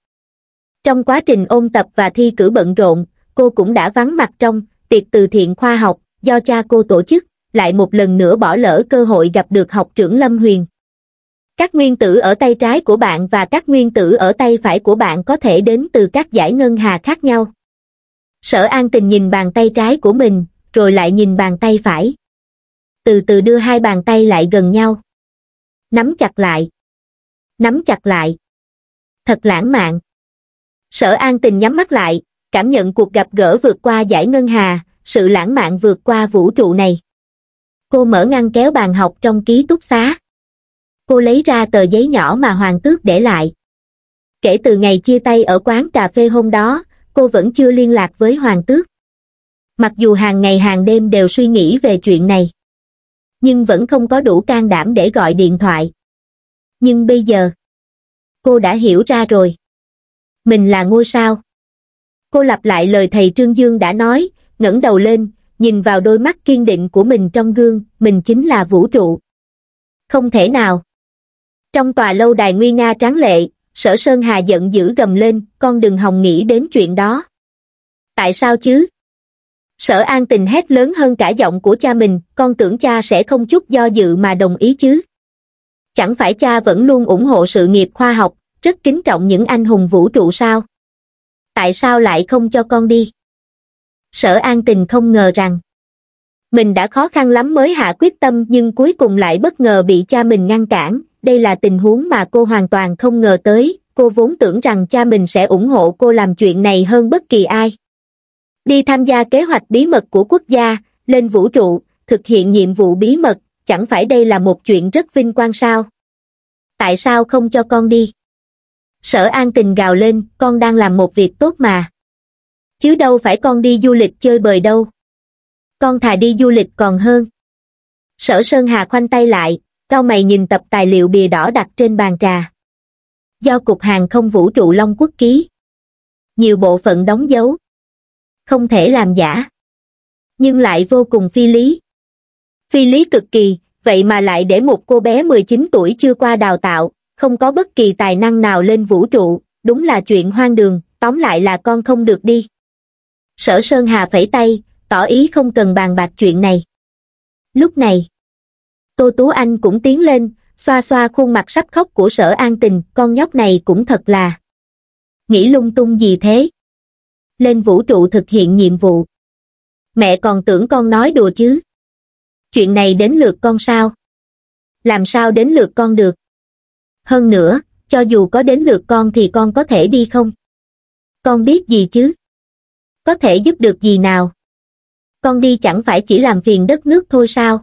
trong quá trình ôn tập và thi cử bận rộn cô cũng đã vắng mặt trong tiệc từ thiện khoa học do cha cô tổ chức lại một lần nữa bỏ lỡ cơ hội gặp được học trưởng lâm huyền các nguyên tử ở tay trái của bạn và các nguyên tử ở tay phải của bạn có thể đến từ các giải ngân hà khác nhau. Sở An Tình nhìn bàn tay trái của mình, rồi lại nhìn bàn tay phải. Từ từ đưa hai bàn tay lại gần nhau. Nắm chặt lại. Nắm chặt lại. Thật lãng mạn. Sở An Tình nhắm mắt lại, cảm nhận cuộc gặp gỡ vượt qua giải ngân hà, sự lãng mạn vượt qua vũ trụ này. Cô mở ngăn kéo bàn học trong ký túc xá cô lấy ra tờ giấy nhỏ mà Hoàng Tước để lại. Kể từ ngày chia tay ở quán cà phê hôm đó, cô vẫn chưa liên lạc với Hoàng Tước. Mặc dù hàng ngày hàng đêm đều suy nghĩ về chuyện này, nhưng vẫn không có đủ can đảm để gọi điện thoại. Nhưng bây giờ, cô đã hiểu ra rồi. Mình là ngôi sao. Cô lặp lại lời thầy Trương Dương đã nói, ngẩng đầu lên, nhìn vào đôi mắt kiên định của mình trong gương, mình chính là vũ trụ. Không thể nào. Trong tòa lâu đài nguy nga tráng lệ, sở Sơn Hà giận dữ gầm lên, con đừng hòng nghĩ đến chuyện đó. Tại sao chứ? Sở An Tình hét lớn hơn cả giọng của cha mình, con tưởng cha sẽ không chút do dự mà đồng ý chứ. Chẳng phải cha vẫn luôn ủng hộ sự nghiệp khoa học, rất kính trọng những anh hùng vũ trụ sao? Tại sao lại không cho con đi? Sở An Tình không ngờ rằng mình đã khó khăn lắm mới hạ quyết tâm nhưng cuối cùng lại bất ngờ bị cha mình ngăn cản, đây là tình huống mà cô hoàn toàn không ngờ tới, cô vốn tưởng rằng cha mình sẽ ủng hộ cô làm chuyện này hơn bất kỳ ai. Đi tham gia kế hoạch bí mật của quốc gia, lên vũ trụ, thực hiện nhiệm vụ bí mật, chẳng phải đây là một chuyện rất vinh quang sao? Tại sao không cho con đi? Sở an tình gào lên, con đang làm một việc tốt mà. Chứ đâu phải con đi du lịch chơi bời đâu. Con thà đi du lịch còn hơn. Sở Sơn Hà khoanh tay lại, cao mày nhìn tập tài liệu bìa đỏ đặt trên bàn trà do cục hàng không vũ trụ long quốc ký nhiều bộ phận đóng dấu không thể làm giả nhưng lại vô cùng phi lý phi lý cực kỳ vậy mà lại để một cô bé 19 tuổi chưa qua đào tạo không có bất kỳ tài năng nào lên vũ trụ đúng là chuyện hoang đường tóm lại là con không được đi sở sơn hà phẩy tay tỏ ý không cần bàn bạc chuyện này lúc này Tô Tú Anh cũng tiến lên, xoa xoa khuôn mặt sắp khóc của sở an tình, con nhóc này cũng thật là. Nghĩ lung tung gì thế? Lên vũ trụ thực hiện nhiệm vụ. Mẹ còn tưởng con nói đùa chứ. Chuyện này đến lượt con sao? Làm sao đến lượt con được? Hơn nữa, cho dù có đến lượt con thì con có thể đi không? Con biết gì chứ? Có thể giúp được gì nào? Con đi chẳng phải chỉ làm phiền đất nước thôi sao?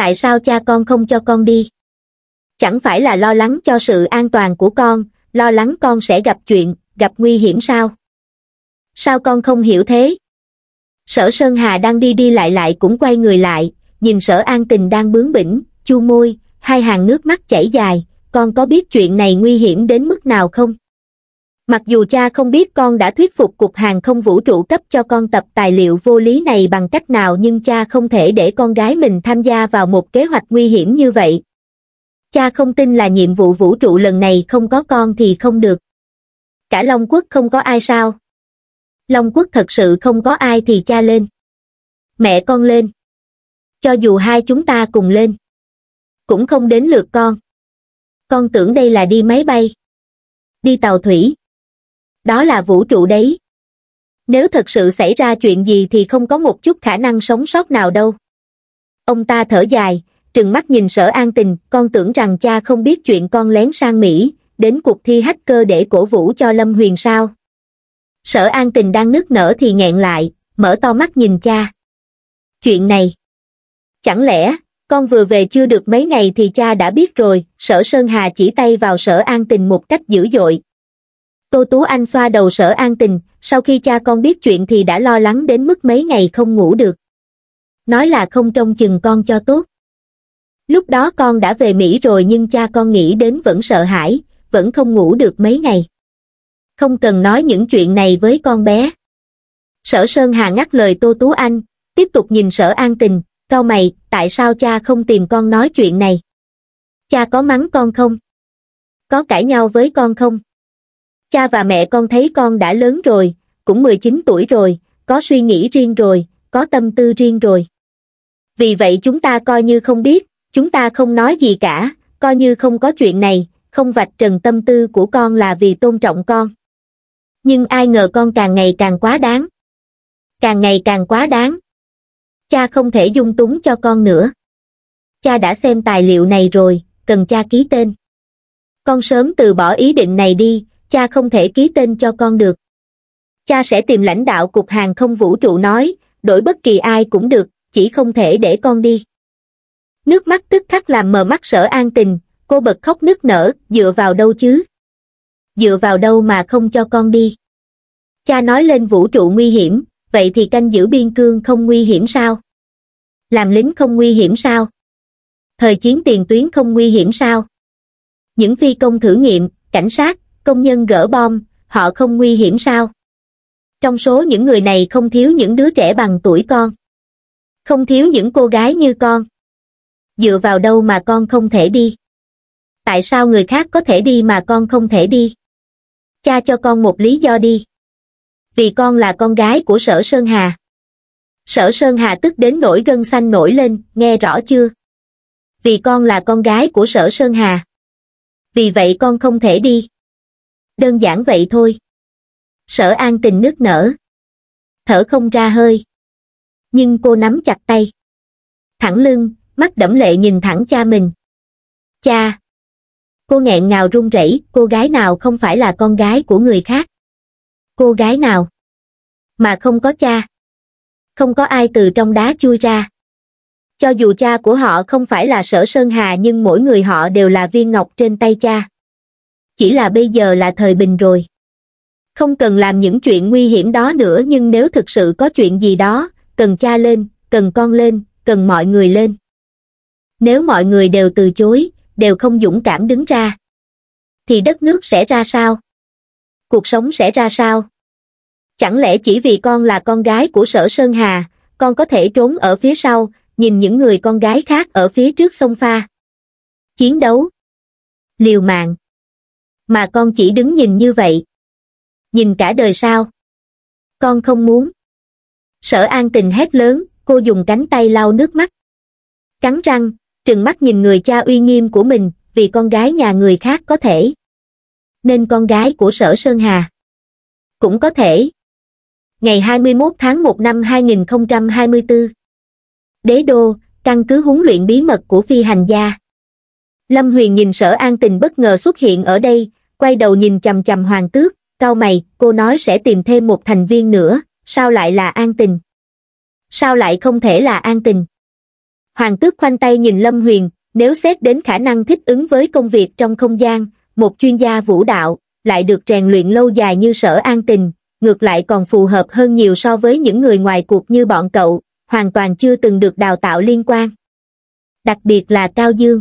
tại sao cha con không cho con đi? Chẳng phải là lo lắng cho sự an toàn của con, lo lắng con sẽ gặp chuyện, gặp nguy hiểm sao? Sao con không hiểu thế? Sở Sơn Hà đang đi đi lại lại cũng quay người lại, nhìn sở an tình đang bướng bỉnh, chu môi, hai hàng nước mắt chảy dài, con có biết chuyện này nguy hiểm đến mức nào không? mặc dù cha không biết con đã thuyết phục cục hàng không vũ trụ cấp cho con tập tài liệu vô lý này bằng cách nào nhưng cha không thể để con gái mình tham gia vào một kế hoạch nguy hiểm như vậy cha không tin là nhiệm vụ vũ trụ lần này không có con thì không được cả long quốc không có ai sao long quốc thật sự không có ai thì cha lên mẹ con lên cho dù hai chúng ta cùng lên cũng không đến lượt con con tưởng đây là đi máy bay đi tàu thủy đó là vũ trụ đấy. Nếu thật sự xảy ra chuyện gì thì không có một chút khả năng sống sót nào đâu. Ông ta thở dài, trừng mắt nhìn sở an tình, con tưởng rằng cha không biết chuyện con lén sang Mỹ, đến cuộc thi hacker để cổ vũ cho Lâm Huyền sao. Sở an tình đang nức nở thì nghẹn lại, mở to mắt nhìn cha. Chuyện này, chẳng lẽ, con vừa về chưa được mấy ngày thì cha đã biết rồi, sở Sơn Hà chỉ tay vào sở an tình một cách dữ dội, Tô Tú Anh xoa đầu sở an tình, sau khi cha con biết chuyện thì đã lo lắng đến mức mấy ngày không ngủ được. Nói là không trông chừng con cho tốt. Lúc đó con đã về Mỹ rồi nhưng cha con nghĩ đến vẫn sợ hãi, vẫn không ngủ được mấy ngày. Không cần nói những chuyện này với con bé. Sở Sơn Hà ngắt lời Tô Tú Anh, tiếp tục nhìn sở an tình, cao mày, tại sao cha không tìm con nói chuyện này? Cha có mắng con không? Có cãi nhau với con không? cha và mẹ con thấy con đã lớn rồi, cũng 19 tuổi rồi, có suy nghĩ riêng rồi, có tâm tư riêng rồi. Vì vậy chúng ta coi như không biết, chúng ta không nói gì cả, coi như không có chuyện này, không vạch trần tâm tư của con là vì tôn trọng con. Nhưng ai ngờ con càng ngày càng quá đáng. Càng ngày càng quá đáng. Cha không thể dung túng cho con nữa. Cha đã xem tài liệu này rồi, cần cha ký tên. Con sớm từ bỏ ý định này đi, cha không thể ký tên cho con được. Cha sẽ tìm lãnh đạo Cục Hàng không Vũ trụ nói, đổi bất kỳ ai cũng được, chỉ không thể để con đi. Nước mắt tức khắc làm mờ mắt sở an tình, cô bật khóc nức nở, dựa vào đâu chứ? Dựa vào đâu mà không cho con đi? Cha nói lên vũ trụ nguy hiểm, vậy thì canh giữ biên cương không nguy hiểm sao? Làm lính không nguy hiểm sao? Thời chiến tiền tuyến không nguy hiểm sao? Những phi công thử nghiệm, cảnh sát, công nhân gỡ bom, họ không nguy hiểm sao? Trong số những người này không thiếu những đứa trẻ bằng tuổi con. Không thiếu những cô gái như con. Dựa vào đâu mà con không thể đi? Tại sao người khác có thể đi mà con không thể đi? Cha cho con một lý do đi. Vì con là con gái của sở Sơn Hà. Sở Sơn Hà tức đến nổi gân xanh nổi lên, nghe rõ chưa? Vì con là con gái của sở Sơn Hà. Vì vậy con không thể đi đơn giản vậy thôi. Sở an tình nước nở. Thở không ra hơi. Nhưng cô nắm chặt tay. Thẳng lưng, mắt đẫm lệ nhìn thẳng cha mình. Cha! Cô nghẹn ngào run rẩy, cô gái nào không phải là con gái của người khác? Cô gái nào? Mà không có cha. Không có ai từ trong đá chui ra. Cho dù cha của họ không phải là sở Sơn Hà nhưng mỗi người họ đều là viên ngọc trên tay cha chỉ là bây giờ là thời bình rồi. Không cần làm những chuyện nguy hiểm đó nữa nhưng nếu thực sự có chuyện gì đó, cần cha lên, cần con lên, cần mọi người lên. Nếu mọi người đều từ chối, đều không dũng cảm đứng ra, thì đất nước sẽ ra sao? Cuộc sống sẽ ra sao? Chẳng lẽ chỉ vì con là con gái của sở Sơn Hà, con có thể trốn ở phía sau, nhìn những người con gái khác ở phía trước sông pha? Chiến đấu, liều mạng, mà con chỉ đứng nhìn như vậy nhìn cả đời sao con không muốn sở an tình hét lớn cô dùng cánh tay lau nước mắt cắn răng trừng mắt nhìn người cha uy nghiêm của mình vì con gái nhà người khác có thể nên con gái của sở sơn hà cũng có thể ngày 21 tháng 1 năm 2024 đế đô căn cứ huấn luyện bí mật của phi hành gia lâm huyền nhìn sở an tình bất ngờ xuất hiện ở đây quay đầu nhìn chầm chầm hoàng tước, cao mày, cô nói sẽ tìm thêm một thành viên nữa, sao lại là an tình? Sao lại không thể là an tình? Hoàng tước khoanh tay nhìn Lâm Huyền, nếu xét đến khả năng thích ứng với công việc trong không gian, một chuyên gia vũ đạo, lại được rèn luyện lâu dài như sở an tình, ngược lại còn phù hợp hơn nhiều so với những người ngoài cuộc như bọn cậu, hoàn toàn chưa từng được đào tạo liên quan. Đặc biệt là Cao Dương.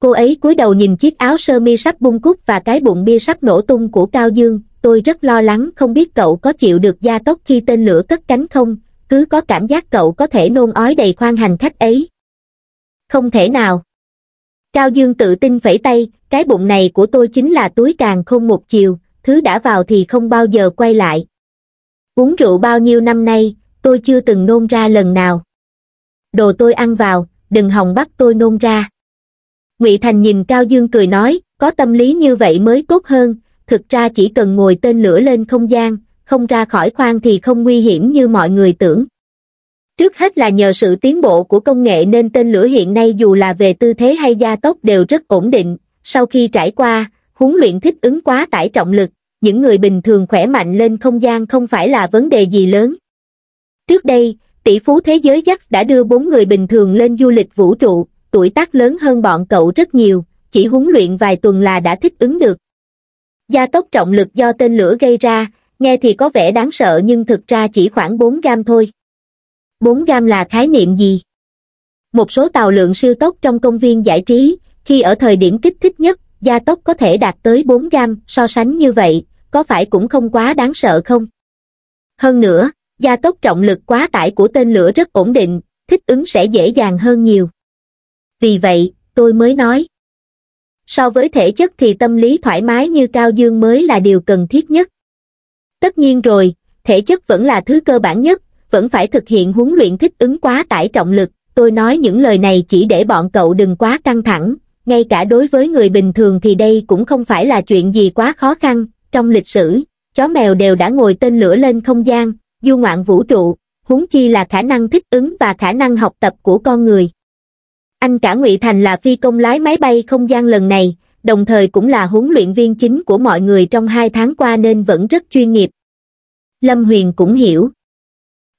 Cô ấy cúi đầu nhìn chiếc áo sơ mi sắp bung cúc và cái bụng bia sắp nổ tung của Cao Dương, tôi rất lo lắng không biết cậu có chịu được gia tốc khi tên lửa cất cánh không, cứ có cảm giác cậu có thể nôn ói đầy khoang hành khách ấy. Không thể nào. Cao Dương tự tin phẩy tay, cái bụng này của tôi chính là túi càng không một chiều, thứ đã vào thì không bao giờ quay lại. Uống rượu bao nhiêu năm nay, tôi chưa từng nôn ra lần nào. Đồ tôi ăn vào, đừng hòng bắt tôi nôn ra ngụy thành nhìn cao dương cười nói có tâm lý như vậy mới tốt hơn thực ra chỉ cần ngồi tên lửa lên không gian không ra khỏi khoang thì không nguy hiểm như mọi người tưởng trước hết là nhờ sự tiến bộ của công nghệ nên tên lửa hiện nay dù là về tư thế hay gia tốc đều rất ổn định sau khi trải qua huấn luyện thích ứng quá tải trọng lực những người bình thường khỏe mạnh lên không gian không phải là vấn đề gì lớn trước đây tỷ phú thế giới Jack đã đưa bốn người bình thường lên du lịch vũ trụ tuổi tác lớn hơn bọn cậu rất nhiều, chỉ huấn luyện vài tuần là đã thích ứng được. Gia tốc trọng lực do tên lửa gây ra, nghe thì có vẻ đáng sợ nhưng thực ra chỉ khoảng 4 gam thôi. 4 gam là khái niệm gì? Một số tàu lượng siêu tốc trong công viên giải trí, khi ở thời điểm kích thích nhất, gia tốc có thể đạt tới 4 gam, so sánh như vậy, có phải cũng không quá đáng sợ không? Hơn nữa, gia tốc trọng lực quá tải của tên lửa rất ổn định, thích ứng sẽ dễ dàng hơn nhiều vì vậy, tôi mới nói. So với thể chất thì tâm lý thoải mái như Cao Dương mới là điều cần thiết nhất. Tất nhiên rồi, thể chất vẫn là thứ cơ bản nhất, vẫn phải thực hiện huấn luyện thích ứng quá tải trọng lực. Tôi nói những lời này chỉ để bọn cậu đừng quá căng thẳng, ngay cả đối với người bình thường thì đây cũng không phải là chuyện gì quá khó khăn. Trong lịch sử, chó mèo đều đã ngồi tên lửa lên không gian, du ngoạn vũ trụ, huống chi là khả năng thích ứng và khả năng học tập của con người. Anh cả Ngụy Thành là phi công lái máy bay không gian lần này, đồng thời cũng là huấn luyện viên chính của mọi người trong hai tháng qua nên vẫn rất chuyên nghiệp. Lâm Huyền cũng hiểu.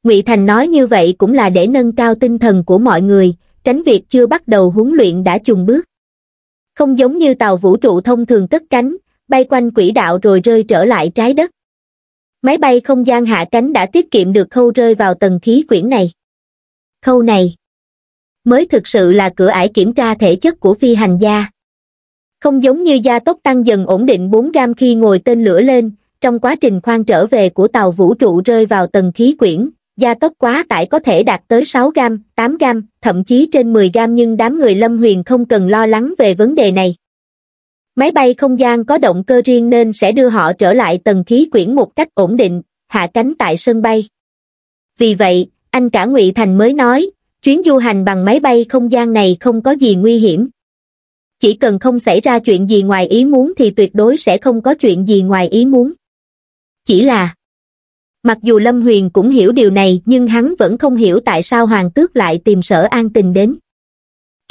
Ngụy Thành nói như vậy cũng là để nâng cao tinh thần của mọi người, tránh việc chưa bắt đầu huấn luyện đã chùng bước. Không giống như tàu vũ trụ thông thường cất cánh, bay quanh quỹ đạo rồi rơi trở lại trái đất. Máy bay không gian hạ cánh đã tiết kiệm được khâu rơi vào tầng khí quyển này. Khâu này mới thực sự là cửa ải kiểm tra thể chất của phi hành gia không giống như gia tốc tăng dần ổn định 4 gam khi ngồi tên lửa lên trong quá trình khoan trở về của tàu vũ trụ rơi vào tầng khí quyển gia tốc quá tải có thể đạt tới 6 gam 8 gam thậm chí trên 10 gam nhưng đám người lâm huyền không cần lo lắng về vấn đề này máy bay không gian có động cơ riêng nên sẽ đưa họ trở lại tầng khí quyển một cách ổn định hạ cánh tại sân bay vì vậy anh cả ngụy thành mới nói chuyến du hành bằng máy bay không gian này không có gì nguy hiểm chỉ cần không xảy ra chuyện gì ngoài ý muốn thì tuyệt đối sẽ không có chuyện gì ngoài ý muốn chỉ là mặc dù lâm huyền cũng hiểu điều này nhưng hắn vẫn không hiểu tại sao hoàng tước lại tìm sở an tình đến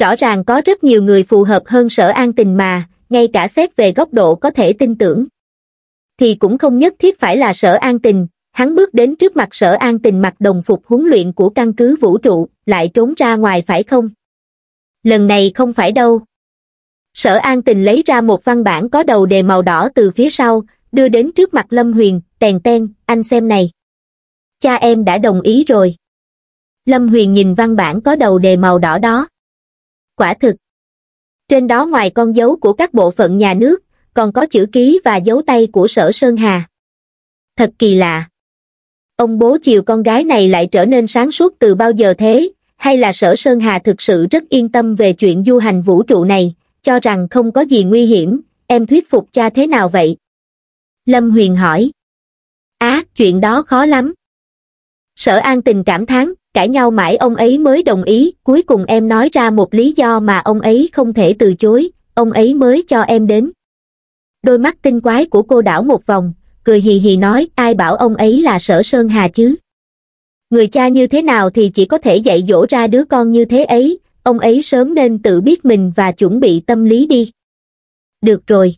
rõ ràng có rất nhiều người phù hợp hơn sở an tình mà ngay cả xét về góc độ có thể tin tưởng thì cũng không nhất thiết phải là sở an tình hắn bước đến trước mặt sở an tình mặc đồng phục huấn luyện của căn cứ vũ trụ lại trốn ra ngoài phải không lần này không phải đâu sở an tình lấy ra một văn bản có đầu đề màu đỏ từ phía sau đưa đến trước mặt lâm huyền tèn ten anh xem này cha em đã đồng ý rồi lâm huyền nhìn văn bản có đầu đề màu đỏ đó quả thực trên đó ngoài con dấu của các bộ phận nhà nước còn có chữ ký và dấu tay của sở sơn hà thật kỳ lạ ông bố chiều con gái này lại trở nên sáng suốt từ bao giờ thế hay là sở sơn hà thực sự rất yên tâm về chuyện du hành vũ trụ này cho rằng không có gì nguy hiểm em thuyết phục cha thế nào vậy lâm huyền hỏi á chuyện đó khó lắm sở an tình cảm thán cãi nhau mãi ông ấy mới đồng ý cuối cùng em nói ra một lý do mà ông ấy không thể từ chối ông ấy mới cho em đến đôi mắt tinh quái của cô đảo một vòng cười hì hì nói ai bảo ông ấy là sở sơn hà chứ người cha như thế nào thì chỉ có thể dạy dỗ ra đứa con như thế ấy ông ấy sớm nên tự biết mình và chuẩn bị tâm lý đi được rồi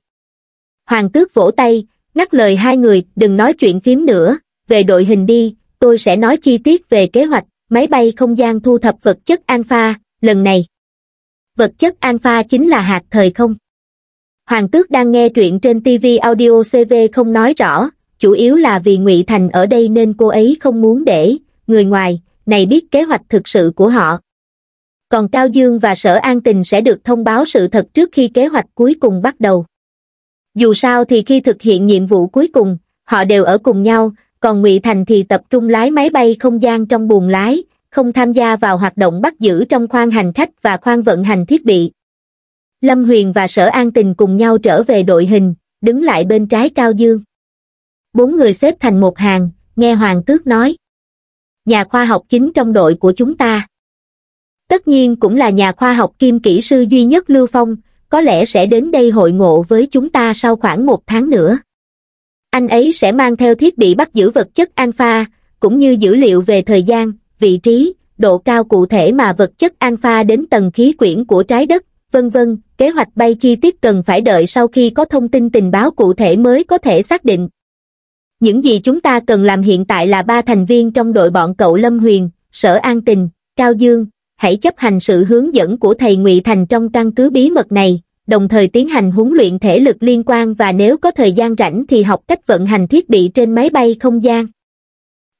hoàng tước vỗ tay ngắt lời hai người đừng nói chuyện phím nữa về đội hình đi tôi sẽ nói chi tiết về kế hoạch máy bay không gian thu thập vật chất alpha lần này vật chất alpha chính là hạt thời không Hoàng Tước đang nghe truyện trên TV audio CV không nói rõ, chủ yếu là vì Ngụy Thành ở đây nên cô ấy không muốn để, người ngoài, này biết kế hoạch thực sự của họ. Còn Cao Dương và Sở An Tình sẽ được thông báo sự thật trước khi kế hoạch cuối cùng bắt đầu. Dù sao thì khi thực hiện nhiệm vụ cuối cùng, họ đều ở cùng nhau, còn Ngụy Thành thì tập trung lái máy bay không gian trong buồng lái, không tham gia vào hoạt động bắt giữ trong khoang hành khách và khoang vận hành thiết bị. Lâm Huyền và Sở An Tình cùng nhau trở về đội hình, đứng lại bên trái Cao Dương. Bốn người xếp thành một hàng, nghe Hoàng Tước nói. Nhà khoa học chính trong đội của chúng ta. Tất nhiên cũng là nhà khoa học kim kỹ sư duy nhất Lưu Phong, có lẽ sẽ đến đây hội ngộ với chúng ta sau khoảng một tháng nữa. Anh ấy sẽ mang theo thiết bị bắt giữ vật chất alpha, cũng như dữ liệu về thời gian, vị trí, độ cao cụ thể mà vật chất alpha đến tầng khí quyển của trái đất, vân vân kế hoạch bay chi tiết cần phải đợi sau khi có thông tin tình báo cụ thể mới có thể xác định những gì chúng ta cần làm hiện tại là ba thành viên trong đội bọn cậu lâm huyền sở an tình cao dương hãy chấp hành sự hướng dẫn của thầy ngụy thành trong căn cứ bí mật này đồng thời tiến hành huấn luyện thể lực liên quan và nếu có thời gian rảnh thì học cách vận hành thiết bị trên máy bay không gian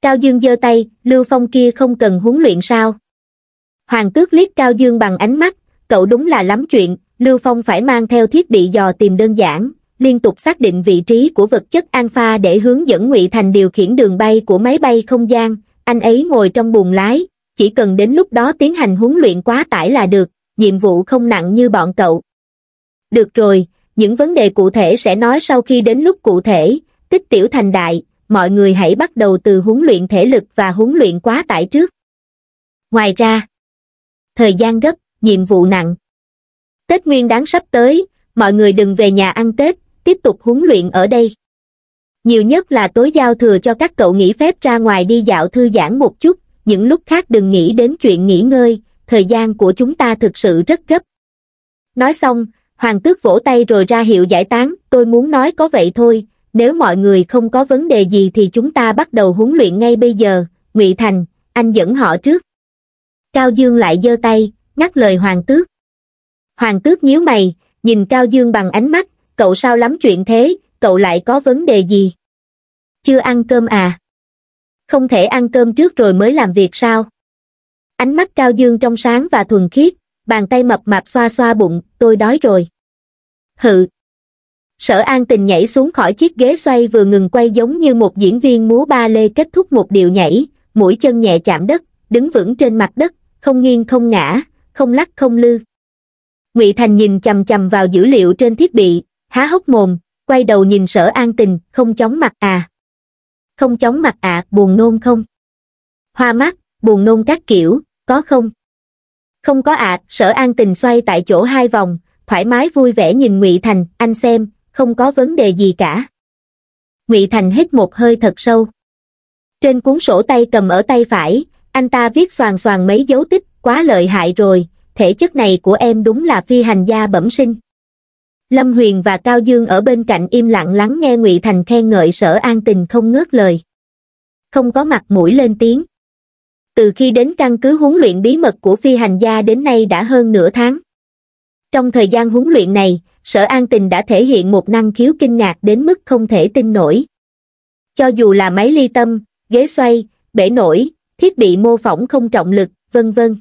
cao dương giơ tay lưu phong kia không cần huấn luyện sao hoàng tước liếc cao dương bằng ánh mắt Cậu đúng là lắm chuyện, Lưu Phong phải mang theo thiết bị dò tìm đơn giản, liên tục xác định vị trí của vật chất alpha để hướng dẫn Ngụy Thành điều khiển đường bay của máy bay không gian, anh ấy ngồi trong buồng lái, chỉ cần đến lúc đó tiến hành huấn luyện quá tải là được, nhiệm vụ không nặng như bọn cậu. Được rồi, những vấn đề cụ thể sẽ nói sau khi đến lúc cụ thể, tích tiểu thành đại, mọi người hãy bắt đầu từ huấn luyện thể lực và huấn luyện quá tải trước. Ngoài ra, thời gian gấp, nhiệm vụ nặng tết nguyên đáng sắp tới mọi người đừng về nhà ăn tết tiếp tục huấn luyện ở đây nhiều nhất là tối giao thừa cho các cậu nghỉ phép ra ngoài đi dạo thư giãn một chút những lúc khác đừng nghĩ đến chuyện nghỉ ngơi thời gian của chúng ta thực sự rất gấp nói xong hoàng tước vỗ tay rồi ra hiệu giải tán tôi muốn nói có vậy thôi nếu mọi người không có vấn đề gì thì chúng ta bắt đầu huấn luyện ngay bây giờ ngụy thành anh dẫn họ trước cao dương lại giơ tay ngắt lời hoàng tước hoàng tước nhíu mày nhìn cao dương bằng ánh mắt cậu sao lắm chuyện thế cậu lại có vấn đề gì chưa ăn cơm à không thể ăn cơm trước rồi mới làm việc sao ánh mắt cao dương trong sáng và thuần khiết bàn tay mập mạp xoa xoa bụng tôi đói rồi hự sở an tình nhảy xuống khỏi chiếc ghế xoay vừa ngừng quay giống như một diễn viên múa ba lê kết thúc một điệu nhảy mũi chân nhẹ chạm đất đứng vững trên mặt đất không nghiêng không ngã không lắc không lư ngụy thành nhìn chằm chằm vào dữ liệu trên thiết bị há hốc mồm quay đầu nhìn sở an tình không chóng mặt à không chóng mặt à buồn nôn không hoa mắt buồn nôn các kiểu có không không có ạ à, sở an tình xoay tại chỗ hai vòng thoải mái vui vẻ nhìn ngụy thành anh xem không có vấn đề gì cả ngụy thành hít một hơi thật sâu trên cuốn sổ tay cầm ở tay phải anh ta viết xoàn xoàn mấy dấu tích quá lợi hại rồi, thể chất này của em đúng là phi hành gia bẩm sinh. Lâm Huyền và Cao Dương ở bên cạnh im lặng lắng nghe Ngụy Thành khen ngợi sở an tình không ngớt lời. Không có mặt mũi lên tiếng. Từ khi đến căn cứ huấn luyện bí mật của phi hành gia đến nay đã hơn nửa tháng. Trong thời gian huấn luyện này, sở an tình đã thể hiện một năng khiếu kinh ngạc đến mức không thể tin nổi. Cho dù là máy ly tâm, ghế xoay, bể nổi, thiết bị mô phỏng không trọng lực, vân vân.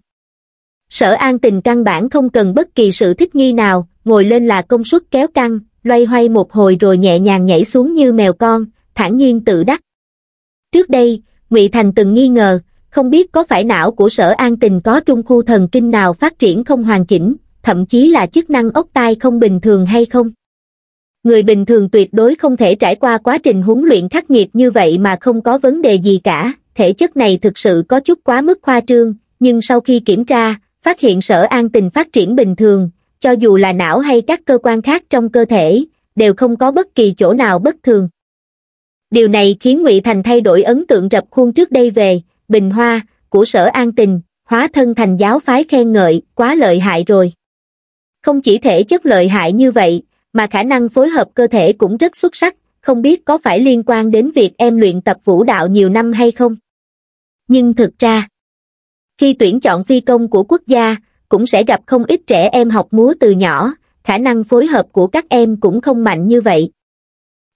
Sở an tình căn bản không cần bất kỳ sự thích nghi nào, ngồi lên là công suất kéo căng, loay hoay một hồi rồi nhẹ nhàng nhảy xuống như mèo con, thản nhiên tự đắc. Trước đây, ngụy Thành từng nghi ngờ, không biết có phải não của sở an tình có trung khu thần kinh nào phát triển không hoàn chỉnh, thậm chí là chức năng ốc tai không bình thường hay không. Người bình thường tuyệt đối không thể trải qua quá trình huấn luyện khắc nghiệt như vậy mà không có vấn đề gì cả, thể chất này thực sự có chút quá mức khoa trương, nhưng sau khi kiểm tra, phát hiện sở an tình phát triển bình thường cho dù là não hay các cơ quan khác trong cơ thể đều không có bất kỳ chỗ nào bất thường điều này khiến ngụy thành thay đổi ấn tượng rập khuôn trước đây về bình hoa của sở an tình hóa thân thành giáo phái khen ngợi quá lợi hại rồi không chỉ thể chất lợi hại như vậy mà khả năng phối hợp cơ thể cũng rất xuất sắc không biết có phải liên quan đến việc em luyện tập vũ đạo nhiều năm hay không nhưng thực ra khi tuyển chọn phi công của quốc gia cũng sẽ gặp không ít trẻ em học múa từ nhỏ khả năng phối hợp của các em cũng không mạnh như vậy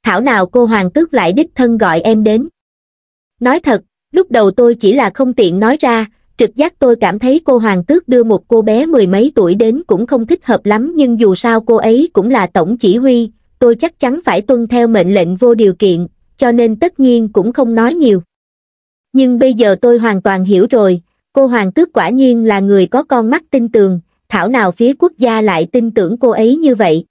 thảo nào cô hoàng tước lại đích thân gọi em đến nói thật lúc đầu tôi chỉ là không tiện nói ra trực giác tôi cảm thấy cô hoàng tước đưa một cô bé mười mấy tuổi đến cũng không thích hợp lắm nhưng dù sao cô ấy cũng là tổng chỉ huy tôi chắc chắn phải tuân theo mệnh lệnh vô điều kiện cho nên tất nhiên cũng không nói nhiều nhưng bây giờ tôi hoàn toàn hiểu rồi cô hoàng tước quả nhiên là người có con mắt tin tường, thảo nào phía quốc gia lại tin tưởng cô ấy như vậy.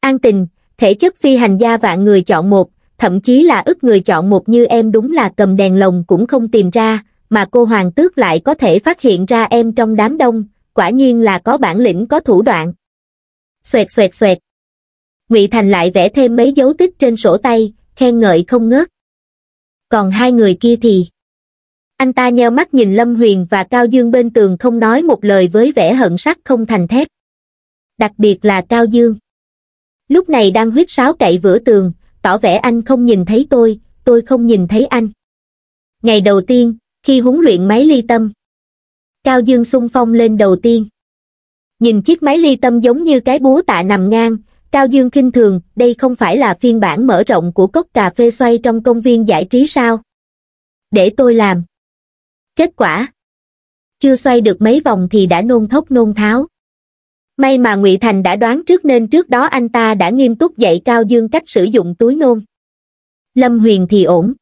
An tình, thể chất phi hành gia vạn người chọn một, thậm chí là ức người chọn một như em đúng là cầm đèn lồng cũng không tìm ra, mà cô hoàng tước lại có thể phát hiện ra em trong đám đông, quả nhiên là có bản lĩnh có thủ đoạn. Xoẹt xoẹt xoẹt. Ngụy Thành lại vẽ thêm mấy dấu tích trên sổ tay, khen ngợi không ngớt. Còn hai người kia thì... Anh ta nheo mắt nhìn Lâm Huyền và Cao Dương bên tường không nói một lời với vẻ hận sắt không thành thép. Đặc biệt là Cao Dương. Lúc này đang huyết sáo cậy vữa tường, tỏ vẻ anh không nhìn thấy tôi, tôi không nhìn thấy anh. Ngày đầu tiên, khi huấn luyện máy ly tâm, Cao Dương xung phong lên đầu tiên. Nhìn chiếc máy ly tâm giống như cái búa tạ nằm ngang, Cao Dương kinh thường, đây không phải là phiên bản mở rộng của cốc cà phê xoay trong công viên giải trí sao? Để tôi làm kết quả chưa xoay được mấy vòng thì đã nôn thốc nôn tháo may mà ngụy thành đã đoán trước nên trước đó anh ta đã nghiêm túc dạy cao dương cách sử dụng túi nôn lâm huyền thì ổn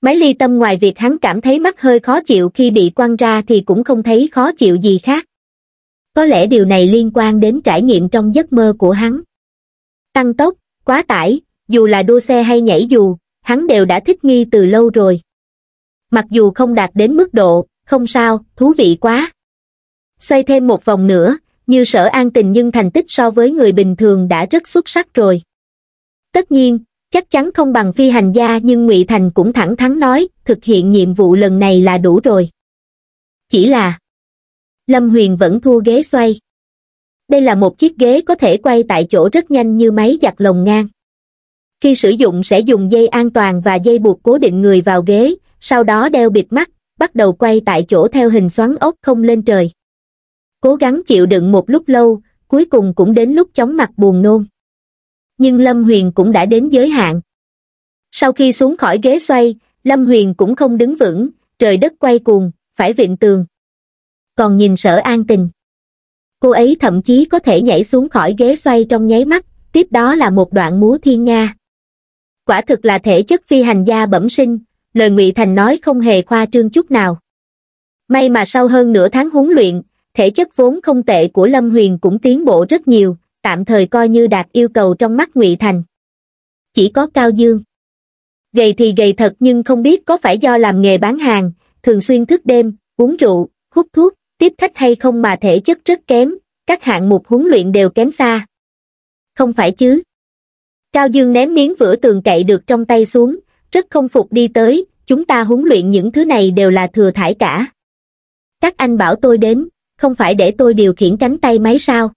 máy ly tâm ngoài việc hắn cảm thấy mắt hơi khó chịu khi bị quăng ra thì cũng không thấy khó chịu gì khác có lẽ điều này liên quan đến trải nghiệm trong giấc mơ của hắn tăng tốc quá tải dù là đua xe hay nhảy dù hắn đều đã thích nghi từ lâu rồi Mặc dù không đạt đến mức độ, không sao, thú vị quá. Xoay thêm một vòng nữa, như sở an tình nhưng thành tích so với người bình thường đã rất xuất sắc rồi. Tất nhiên, chắc chắn không bằng phi hành gia nhưng ngụy Thành cũng thẳng thắn nói, thực hiện nhiệm vụ lần này là đủ rồi. Chỉ là Lâm Huyền vẫn thua ghế xoay. Đây là một chiếc ghế có thể quay tại chỗ rất nhanh như máy giặt lồng ngang. Khi sử dụng sẽ dùng dây an toàn và dây buộc cố định người vào ghế, sau đó đeo bịt mắt, bắt đầu quay tại chỗ theo hình xoắn ốc không lên trời. Cố gắng chịu đựng một lúc lâu, cuối cùng cũng đến lúc chóng mặt buồn nôn. Nhưng Lâm Huyền cũng đã đến giới hạn. Sau khi xuống khỏi ghế xoay, Lâm Huyền cũng không đứng vững, trời đất quay cuồng, phải viện tường. Còn nhìn sở an tình. Cô ấy thậm chí có thể nhảy xuống khỏi ghế xoay trong nháy mắt, tiếp đó là một đoạn múa thiên nga. Quả thực là thể chất phi hành gia bẩm sinh, lời ngụy thành nói không hề khoa trương chút nào may mà sau hơn nửa tháng huấn luyện thể chất vốn không tệ của lâm huyền cũng tiến bộ rất nhiều tạm thời coi như đạt yêu cầu trong mắt ngụy thành chỉ có cao dương gầy thì gầy thật nhưng không biết có phải do làm nghề bán hàng thường xuyên thức đêm uống rượu hút thuốc tiếp khách hay không mà thể chất rất kém các hạng mục huấn luyện đều kém xa không phải chứ cao dương ném miếng vữa tường cậy được trong tay xuống rất không phục đi tới chúng ta huấn luyện những thứ này đều là thừa thải cả các anh bảo tôi đến không phải để tôi điều khiển cánh tay máy sao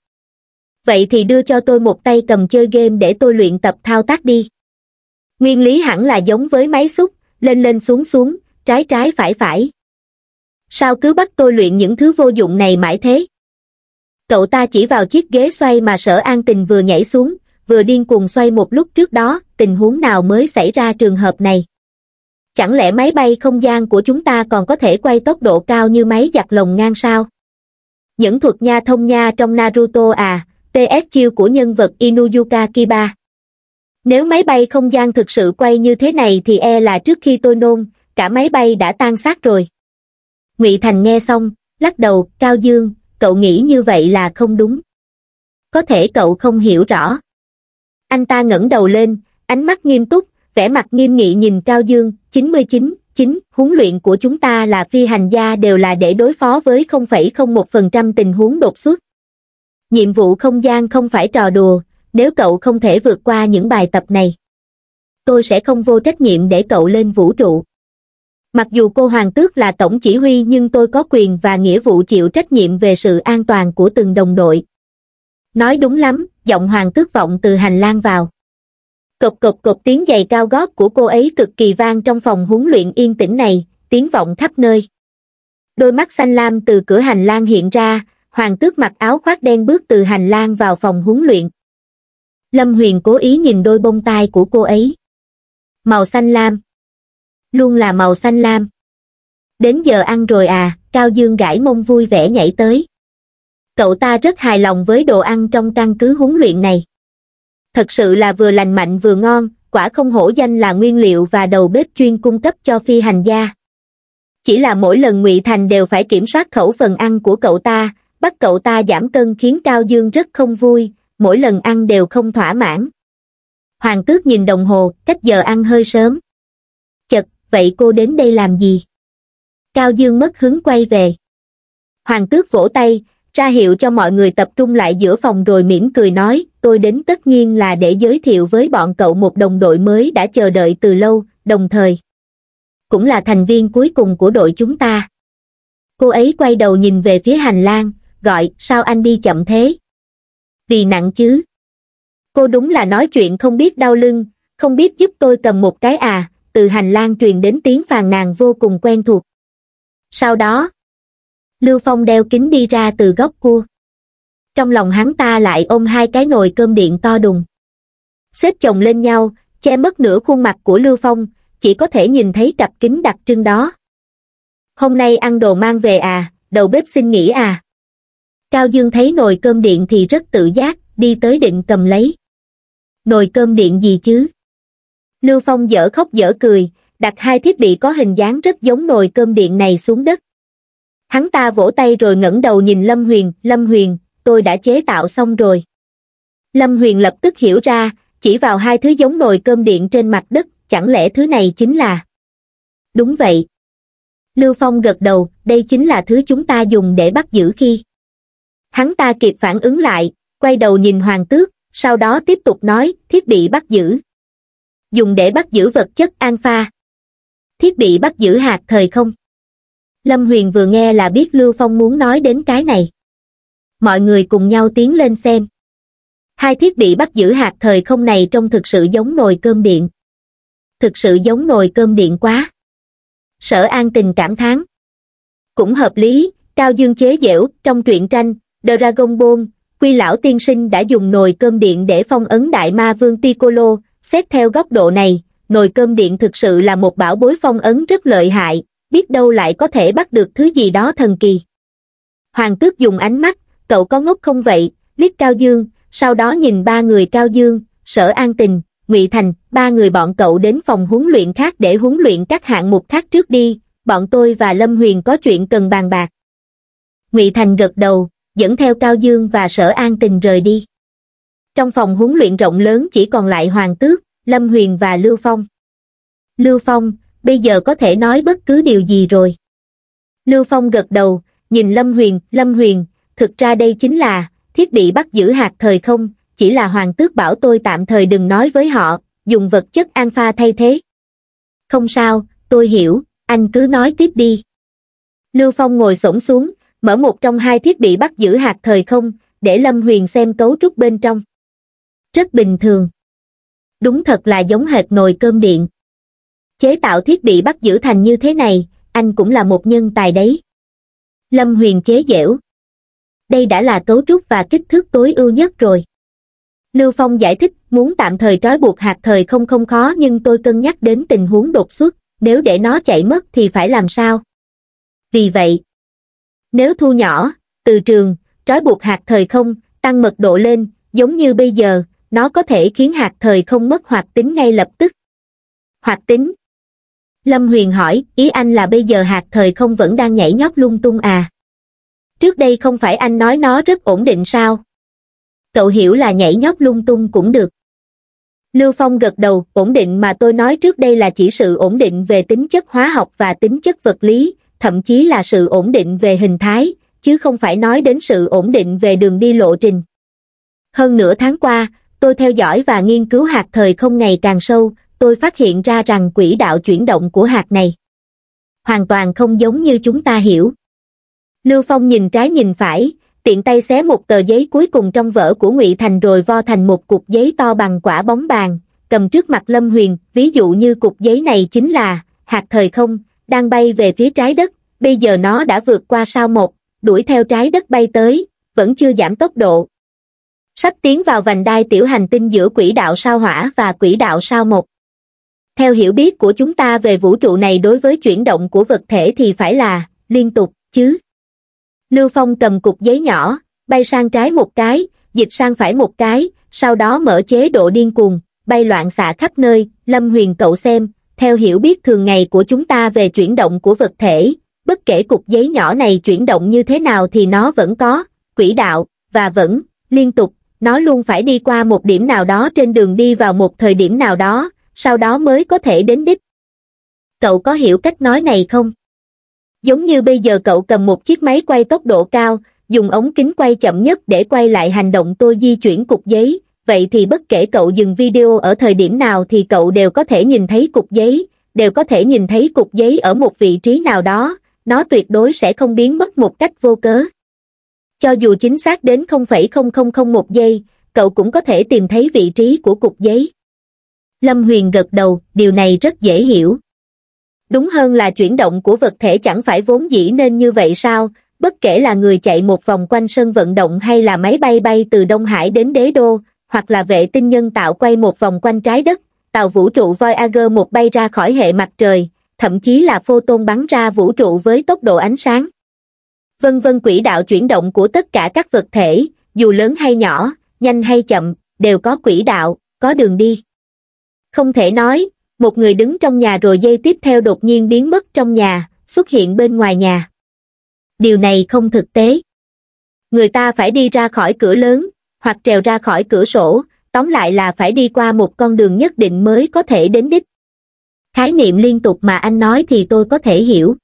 vậy thì đưa cho tôi một tay cầm chơi game để tôi luyện tập thao tác đi nguyên lý hẳn là giống với máy xúc lên lên xuống xuống trái trái phải phải sao cứ bắt tôi luyện những thứ vô dụng này mãi thế cậu ta chỉ vào chiếc ghế xoay mà sở an tình vừa nhảy xuống vừa điên cuồng xoay một lúc trước đó, tình huống nào mới xảy ra trường hợp này? Chẳng lẽ máy bay không gian của chúng ta còn có thể quay tốc độ cao như máy giặt lồng ngang sao? Những thuật nha thông nha trong Naruto à, PS chiêu của nhân vật Inuyuka Kiba. Nếu máy bay không gian thực sự quay như thế này thì e là trước khi tôi nôn, cả máy bay đã tan xác rồi. Ngụy Thành nghe xong, lắc đầu, Cao Dương, cậu nghĩ như vậy là không đúng. Có thể cậu không hiểu rõ. Anh ta ngẩng đầu lên, ánh mắt nghiêm túc, vẻ mặt nghiêm nghị nhìn Cao Dương, 99, 9, huấn luyện của chúng ta là phi hành gia đều là để đối phó với 0,01% tình huống đột xuất. Nhiệm vụ không gian không phải trò đùa, nếu cậu không thể vượt qua những bài tập này. Tôi sẽ không vô trách nhiệm để cậu lên vũ trụ. Mặc dù cô Hoàng Tước là tổng chỉ huy nhưng tôi có quyền và nghĩa vụ chịu trách nhiệm về sự an toàn của từng đồng đội nói đúng lắm giọng hoàng tước vọng từ hành lang vào cộp cộp cộp tiếng giày cao gót của cô ấy cực kỳ vang trong phòng huấn luyện yên tĩnh này tiếng vọng khắp nơi đôi mắt xanh lam từ cửa hành lang hiện ra hoàng tước mặc áo khoác đen bước từ hành lang vào phòng huấn luyện lâm huyền cố ý nhìn đôi bông tai của cô ấy màu xanh lam luôn là màu xanh lam đến giờ ăn rồi à cao dương gãi mông vui vẻ nhảy tới cậu ta rất hài lòng với đồ ăn trong căn cứ huấn luyện này. Thật sự là vừa lành mạnh vừa ngon, quả không hổ danh là nguyên liệu và đầu bếp chuyên cung cấp cho phi hành gia. Chỉ là mỗi lần Ngụy Thành đều phải kiểm soát khẩu phần ăn của cậu ta, bắt cậu ta giảm cân khiến Cao Dương rất không vui, mỗi lần ăn đều không thỏa mãn. Hoàng tước nhìn đồng hồ, cách giờ ăn hơi sớm. Chật, vậy cô đến đây làm gì? Cao Dương mất hứng quay về. Hoàng tước vỗ tay, ra hiệu cho mọi người tập trung lại giữa phòng rồi mỉm cười nói, tôi đến tất nhiên là để giới thiệu với bọn cậu một đồng đội mới đã chờ đợi từ lâu, đồng thời cũng là thành viên cuối cùng của đội chúng ta. Cô ấy quay đầu nhìn về phía hành lang, gọi, sao anh đi chậm thế? Vì nặng chứ. Cô đúng là nói chuyện không biết đau lưng, không biết giúp tôi cầm một cái à, từ hành lang truyền đến tiếng phàn nàn vô cùng quen thuộc. Sau đó, lưu phong đeo kính đi ra từ góc cua trong lòng hắn ta lại ôm hai cái nồi cơm điện to đùng xếp chồng lên nhau che mất nửa khuôn mặt của lưu phong chỉ có thể nhìn thấy cặp kính đặc trưng đó hôm nay ăn đồ mang về à đầu bếp xin nghỉ à cao dương thấy nồi cơm điện thì rất tự giác đi tới định cầm lấy nồi cơm điện gì chứ lưu phong dở khóc dở cười đặt hai thiết bị có hình dáng rất giống nồi cơm điện này xuống đất hắn ta vỗ tay rồi ngẩng đầu nhìn lâm huyền lâm huyền tôi đã chế tạo xong rồi lâm huyền lập tức hiểu ra chỉ vào hai thứ giống nồi cơm điện trên mặt đất chẳng lẽ thứ này chính là đúng vậy lưu phong gật đầu đây chính là thứ chúng ta dùng để bắt giữ khi hắn ta kịp phản ứng lại quay đầu nhìn hoàng tước sau đó tiếp tục nói thiết bị bắt giữ dùng để bắt giữ vật chất alpha thiết bị bắt giữ hạt thời không Lâm Huyền vừa nghe là biết Lưu Phong muốn nói đến cái này. Mọi người cùng nhau tiến lên xem. Hai thiết bị bắt giữ hạt thời không này trông thực sự giống nồi cơm điện. Thực sự giống nồi cơm điện quá. Sở An Tình cảm thán. Cũng hợp lý, Cao Dương chế dẻo, trong truyện tranh, The Dragon Ball, Quy Lão Tiên Sinh đã dùng nồi cơm điện để phong ấn Đại Ma Vương Piccolo, xét theo góc độ này, nồi cơm điện thực sự là một bảo bối phong ấn rất lợi hại, biết đâu lại có thể bắt được thứ gì đó thần kỳ. Hoàng tước dùng ánh mắt, cậu có ngốc không vậy, liếc Cao Dương, sau đó nhìn ba người Cao Dương, Sở An Tình, Ngụy Thành, ba người bọn cậu đến phòng huấn luyện khác để huấn luyện các hạng mục khác trước đi, bọn tôi và Lâm Huyền có chuyện cần bàn bạc. Ngụy Thành gật đầu, dẫn theo Cao Dương và Sở An Tình rời đi. Trong phòng huấn luyện rộng lớn chỉ còn lại Hoàng Tước, Lâm Huyền và Lưu Phong. Lưu Phong, bây giờ có thể nói bất cứ điều gì rồi. Lưu Phong gật đầu, nhìn Lâm Huyền, Lâm Huyền, thực ra đây chính là, thiết bị bắt giữ hạt thời không, chỉ là Hoàng tước bảo tôi tạm thời đừng nói với họ, dùng vật chất alpha thay thế. Không sao, tôi hiểu, anh cứ nói tiếp đi. Lưu Phong ngồi xổm xuống, mở một trong hai thiết bị bắt giữ hạt thời không, để Lâm Huyền xem cấu trúc bên trong. Rất bình thường. Đúng thật là giống hệt nồi cơm điện. Chế tạo thiết bị bắt giữ thành như thế này, anh cũng là một nhân tài đấy. Lâm Huyền chế dẻo. Đây đã là cấu trúc và kích thước tối ưu nhất rồi. Lưu Phong giải thích, muốn tạm thời trói buộc hạt thời không không khó nhưng tôi cân nhắc đến tình huống đột xuất, nếu để nó chạy mất thì phải làm sao? Vì vậy, nếu thu nhỏ, từ trường, trói buộc hạt thời không, tăng mật độ lên, giống như bây giờ, nó có thể khiến hạt thời không mất hoạt tính ngay lập tức. Hoạt tính, lâm huyền hỏi ý anh là bây giờ hạt thời không vẫn đang nhảy nhót lung tung à trước đây không phải anh nói nó rất ổn định sao cậu hiểu là nhảy nhót lung tung cũng được lưu phong gật đầu ổn định mà tôi nói trước đây là chỉ sự ổn định về tính chất hóa học và tính chất vật lý thậm chí là sự ổn định về hình thái chứ không phải nói đến sự ổn định về đường đi lộ trình hơn nửa tháng qua tôi theo dõi và nghiên cứu hạt thời không ngày càng sâu tôi phát hiện ra rằng quỹ đạo chuyển động của hạt này hoàn toàn không giống như chúng ta hiểu. Lưu Phong nhìn trái nhìn phải, tiện tay xé một tờ giấy cuối cùng trong vở của Ngụy Thành rồi vo thành một cục giấy to bằng quả bóng bàn, cầm trước mặt Lâm Huyền, ví dụ như cục giấy này chính là hạt thời không, đang bay về phía trái đất, bây giờ nó đã vượt qua sao một, đuổi theo trái đất bay tới, vẫn chưa giảm tốc độ. Sắp tiến vào vành đai tiểu hành tinh giữa quỹ đạo sao hỏa và quỹ đạo sao một theo hiểu biết của chúng ta về vũ trụ này đối với chuyển động của vật thể thì phải là liên tục chứ lưu phong cầm cục giấy nhỏ bay sang trái một cái dịch sang phải một cái sau đó mở chế độ điên cuồng bay loạn xạ khắp nơi lâm huyền cậu xem theo hiểu biết thường ngày của chúng ta về chuyển động của vật thể bất kể cục giấy nhỏ này chuyển động như thế nào thì nó vẫn có quỹ đạo và vẫn liên tục nó luôn phải đi qua một điểm nào đó trên đường đi vào một thời điểm nào đó sau đó mới có thể đến đích. Cậu có hiểu cách nói này không? Giống như bây giờ cậu cầm một chiếc máy quay tốc độ cao, dùng ống kính quay chậm nhất để quay lại hành động tôi di chuyển cục giấy, vậy thì bất kể cậu dừng video ở thời điểm nào thì cậu đều có thể nhìn thấy cục giấy, đều có thể nhìn thấy cục giấy ở một vị trí nào đó, nó tuyệt đối sẽ không biến mất một cách vô cớ. Cho dù chính xác đến 0,0001 giây, cậu cũng có thể tìm thấy vị trí của cục giấy. Lâm Huyền gật đầu, điều này rất dễ hiểu. Đúng hơn là chuyển động của vật thể chẳng phải vốn dĩ nên như vậy sao, bất kể là người chạy một vòng quanh sân vận động hay là máy bay bay từ Đông Hải đến Đế Đô, hoặc là vệ tinh nhân tạo quay một vòng quanh trái đất, tàu vũ trụ Voyager một bay ra khỏi hệ mặt trời, thậm chí là photon bắn ra vũ trụ với tốc độ ánh sáng. Vân vân quỹ đạo chuyển động của tất cả các vật thể, dù lớn hay nhỏ, nhanh hay chậm, đều có quỹ đạo, có đường đi. Không thể nói, một người đứng trong nhà rồi dây tiếp theo đột nhiên biến mất trong nhà, xuất hiện bên ngoài nhà. Điều này không thực tế. Người ta phải đi ra khỏi cửa lớn, hoặc trèo ra khỏi cửa sổ, tóm lại là phải đi qua một con đường nhất định mới có thể đến đích. Khái niệm liên tục mà anh nói thì tôi có thể hiểu.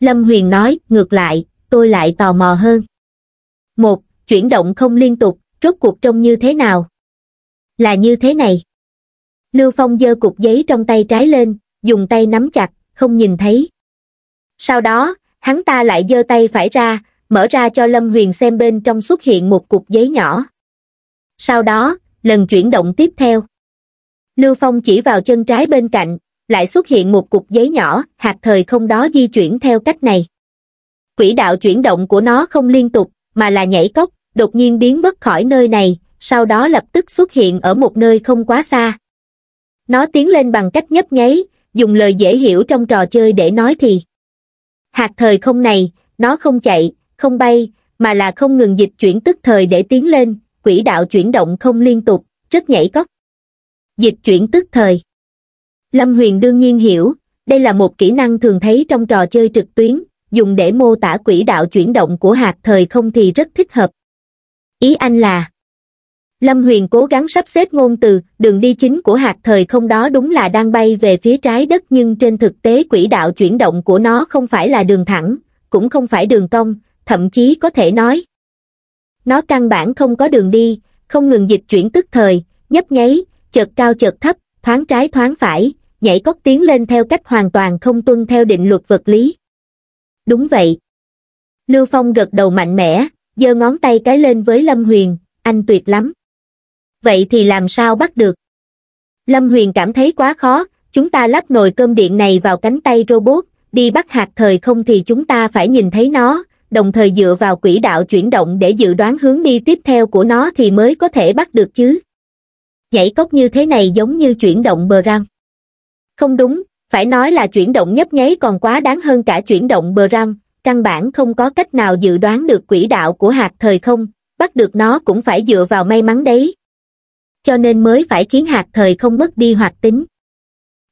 Lâm Huyền nói, ngược lại, tôi lại tò mò hơn. Một, chuyển động không liên tục, rốt cuộc trông như thế nào? Là như thế này. Lưu Phong giơ cục giấy trong tay trái lên, dùng tay nắm chặt, không nhìn thấy. Sau đó, hắn ta lại giơ tay phải ra, mở ra cho Lâm Huyền xem bên trong xuất hiện một cục giấy nhỏ. Sau đó, lần chuyển động tiếp theo. Lưu Phong chỉ vào chân trái bên cạnh, lại xuất hiện một cục giấy nhỏ, hạt thời không đó di chuyển theo cách này. Quỹ đạo chuyển động của nó không liên tục, mà là nhảy cốc, đột nhiên biến mất khỏi nơi này, sau đó lập tức xuất hiện ở một nơi không quá xa, nó tiến lên bằng cách nhấp nháy dùng lời dễ hiểu trong trò chơi để nói thì hạt thời không này nó không chạy không bay mà là không ngừng dịch chuyển tức thời để tiến lên quỹ đạo chuyển động không liên tục rất nhảy cóc dịch chuyển tức thời lâm huyền đương nhiên hiểu đây là một kỹ năng thường thấy trong trò chơi trực tuyến dùng để mô tả quỹ đạo chuyển động của hạt thời không thì rất thích hợp ý anh là lâm huyền cố gắng sắp xếp ngôn từ đường đi chính của hạt thời không đó đúng là đang bay về phía trái đất nhưng trên thực tế quỹ đạo chuyển động của nó không phải là đường thẳng cũng không phải đường cong thậm chí có thể nói nó căn bản không có đường đi không ngừng dịch chuyển tức thời nhấp nháy chợt cao chợt thấp thoáng trái thoáng phải nhảy cóc tiến lên theo cách hoàn toàn không tuân theo định luật vật lý đúng vậy lưu phong gật đầu mạnh mẽ giơ ngón tay cái lên với lâm huyền anh tuyệt lắm vậy thì làm sao bắt được? Lâm Huyền cảm thấy quá khó, chúng ta lắp nồi cơm điện này vào cánh tay robot, đi bắt hạt thời không thì chúng ta phải nhìn thấy nó, đồng thời dựa vào quỹ đạo chuyển động để dự đoán hướng đi tiếp theo của nó thì mới có thể bắt được chứ. Nhảy cốc như thế này giống như chuyển động bờ răng. Không đúng, phải nói là chuyển động nhấp nháy còn quá đáng hơn cả chuyển động bờ răng, căn bản không có cách nào dự đoán được quỹ đạo của hạt thời không, bắt được nó cũng phải dựa vào may mắn đấy, cho nên mới phải khiến hạt thời không mất đi hoạt tính.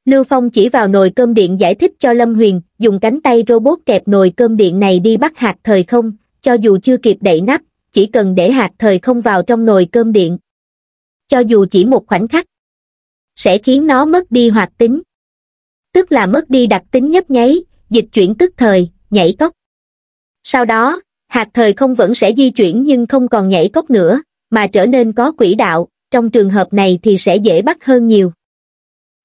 Lưu Phong chỉ vào nồi cơm điện giải thích cho Lâm Huyền, dùng cánh tay robot kẹp nồi cơm điện này đi bắt hạt thời không, cho dù chưa kịp đậy nắp, chỉ cần để hạt thời không vào trong nồi cơm điện. Cho dù chỉ một khoảnh khắc, sẽ khiến nó mất đi hoạt tính. Tức là mất đi đặc tính nhấp nháy, dịch chuyển tức thời, nhảy cốc. Sau đó, hạt thời không vẫn sẽ di chuyển nhưng không còn nhảy cốc nữa, mà trở nên có quỹ đạo, trong trường hợp này thì sẽ dễ bắt hơn nhiều.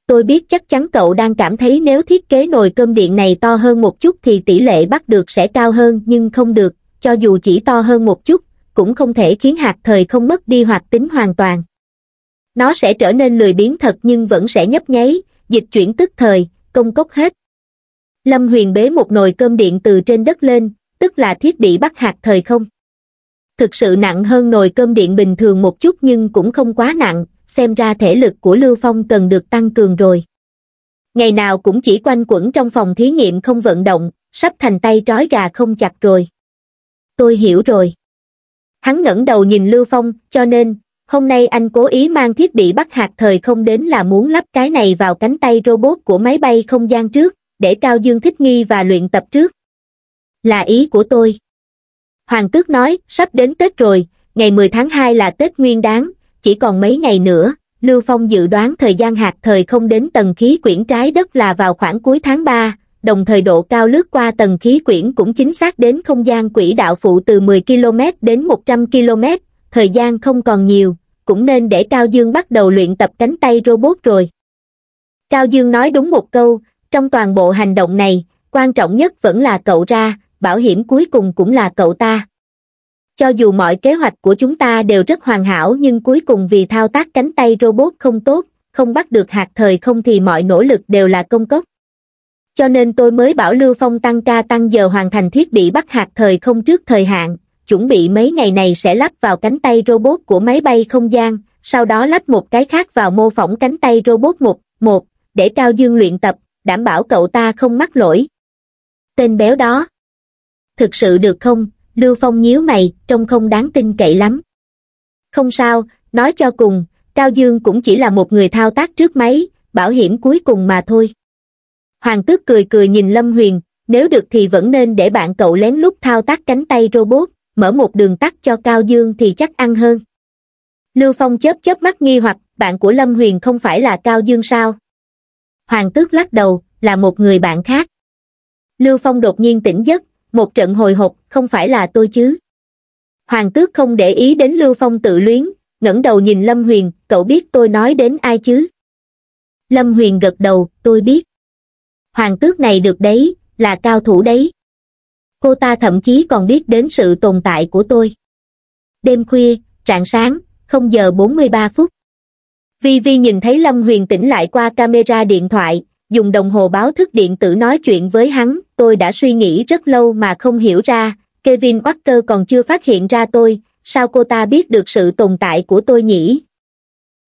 Tôi biết chắc chắn cậu đang cảm thấy nếu thiết kế nồi cơm điện này to hơn một chút thì tỷ lệ bắt được sẽ cao hơn nhưng không được, cho dù chỉ to hơn một chút, cũng không thể khiến hạt thời không mất đi hoạt tính hoàn toàn. Nó sẽ trở nên lười biến thật nhưng vẫn sẽ nhấp nháy, dịch chuyển tức thời, công cốc hết. Lâm Huyền bế một nồi cơm điện từ trên đất lên, tức là thiết bị bắt hạt thời không thực sự nặng hơn nồi cơm điện bình thường một chút nhưng cũng không quá nặng, xem ra thể lực của Lưu Phong cần được tăng cường rồi. Ngày nào cũng chỉ quanh quẩn trong phòng thí nghiệm không vận động, sắp thành tay trói gà không chặt rồi. Tôi hiểu rồi. Hắn ngẩng đầu nhìn Lưu Phong, cho nên, hôm nay anh cố ý mang thiết bị bắt hạt thời không đến là muốn lắp cái này vào cánh tay robot của máy bay không gian trước, để Cao Dương thích nghi và luyện tập trước. Là ý của tôi. Hoàng tước nói, sắp đến Tết rồi, ngày 10 tháng 2 là Tết Nguyên đáng, chỉ còn mấy ngày nữa, Lưu Phong dự đoán thời gian hạt thời không đến tầng khí quyển trái đất là vào khoảng cuối tháng 3, đồng thời độ cao lướt qua tầng khí quyển cũng chính xác đến không gian quỹ đạo phụ từ 10 km đến 100 km, thời gian không còn nhiều, cũng nên để Cao Dương bắt đầu luyện tập cánh tay robot rồi. Cao Dương nói đúng một câu, trong toàn bộ hành động này, quan trọng nhất vẫn là cậu ra, bảo hiểm cuối cùng cũng là cậu ta cho dù mọi kế hoạch của chúng ta đều rất hoàn hảo nhưng cuối cùng vì thao tác cánh tay robot không tốt không bắt được hạt thời không thì mọi nỗ lực đều là công cốc cho nên tôi mới bảo lưu phong tăng ca tăng giờ hoàn thành thiết bị bắt hạt thời không trước thời hạn chuẩn bị mấy ngày này sẽ lắp vào cánh tay robot của máy bay không gian sau đó lắp một cái khác vào mô phỏng cánh tay robot một một để cao dương luyện tập đảm bảo cậu ta không mắc lỗi tên béo đó thực sự được không lưu phong nhíu mày trông không đáng tin cậy lắm không sao nói cho cùng cao dương cũng chỉ là một người thao tác trước máy bảo hiểm cuối cùng mà thôi hoàng tước cười cười nhìn lâm huyền nếu được thì vẫn nên để bạn cậu lén lút thao tác cánh tay robot mở một đường tắt cho cao dương thì chắc ăn hơn lưu phong chớp chớp mắt nghi hoặc bạn của lâm huyền không phải là cao dương sao hoàng tước lắc đầu là một người bạn khác lưu phong đột nhiên tỉnh giấc một trận hồi hộp không phải là tôi chứ hoàng tước không để ý đến lưu phong tự luyến ngẩng đầu nhìn lâm huyền cậu biết tôi nói đến ai chứ lâm huyền gật đầu tôi biết hoàng tước này được đấy là cao thủ đấy cô ta thậm chí còn biết đến sự tồn tại của tôi đêm khuya trạng sáng không giờ bốn mươi ba phút vi vi nhìn thấy lâm huyền tỉnh lại qua camera điện thoại dùng đồng hồ báo thức điện tử nói chuyện với hắn tôi đã suy nghĩ rất lâu mà không hiểu ra kevin Walker còn chưa phát hiện ra tôi sao cô ta biết được sự tồn tại của tôi nhỉ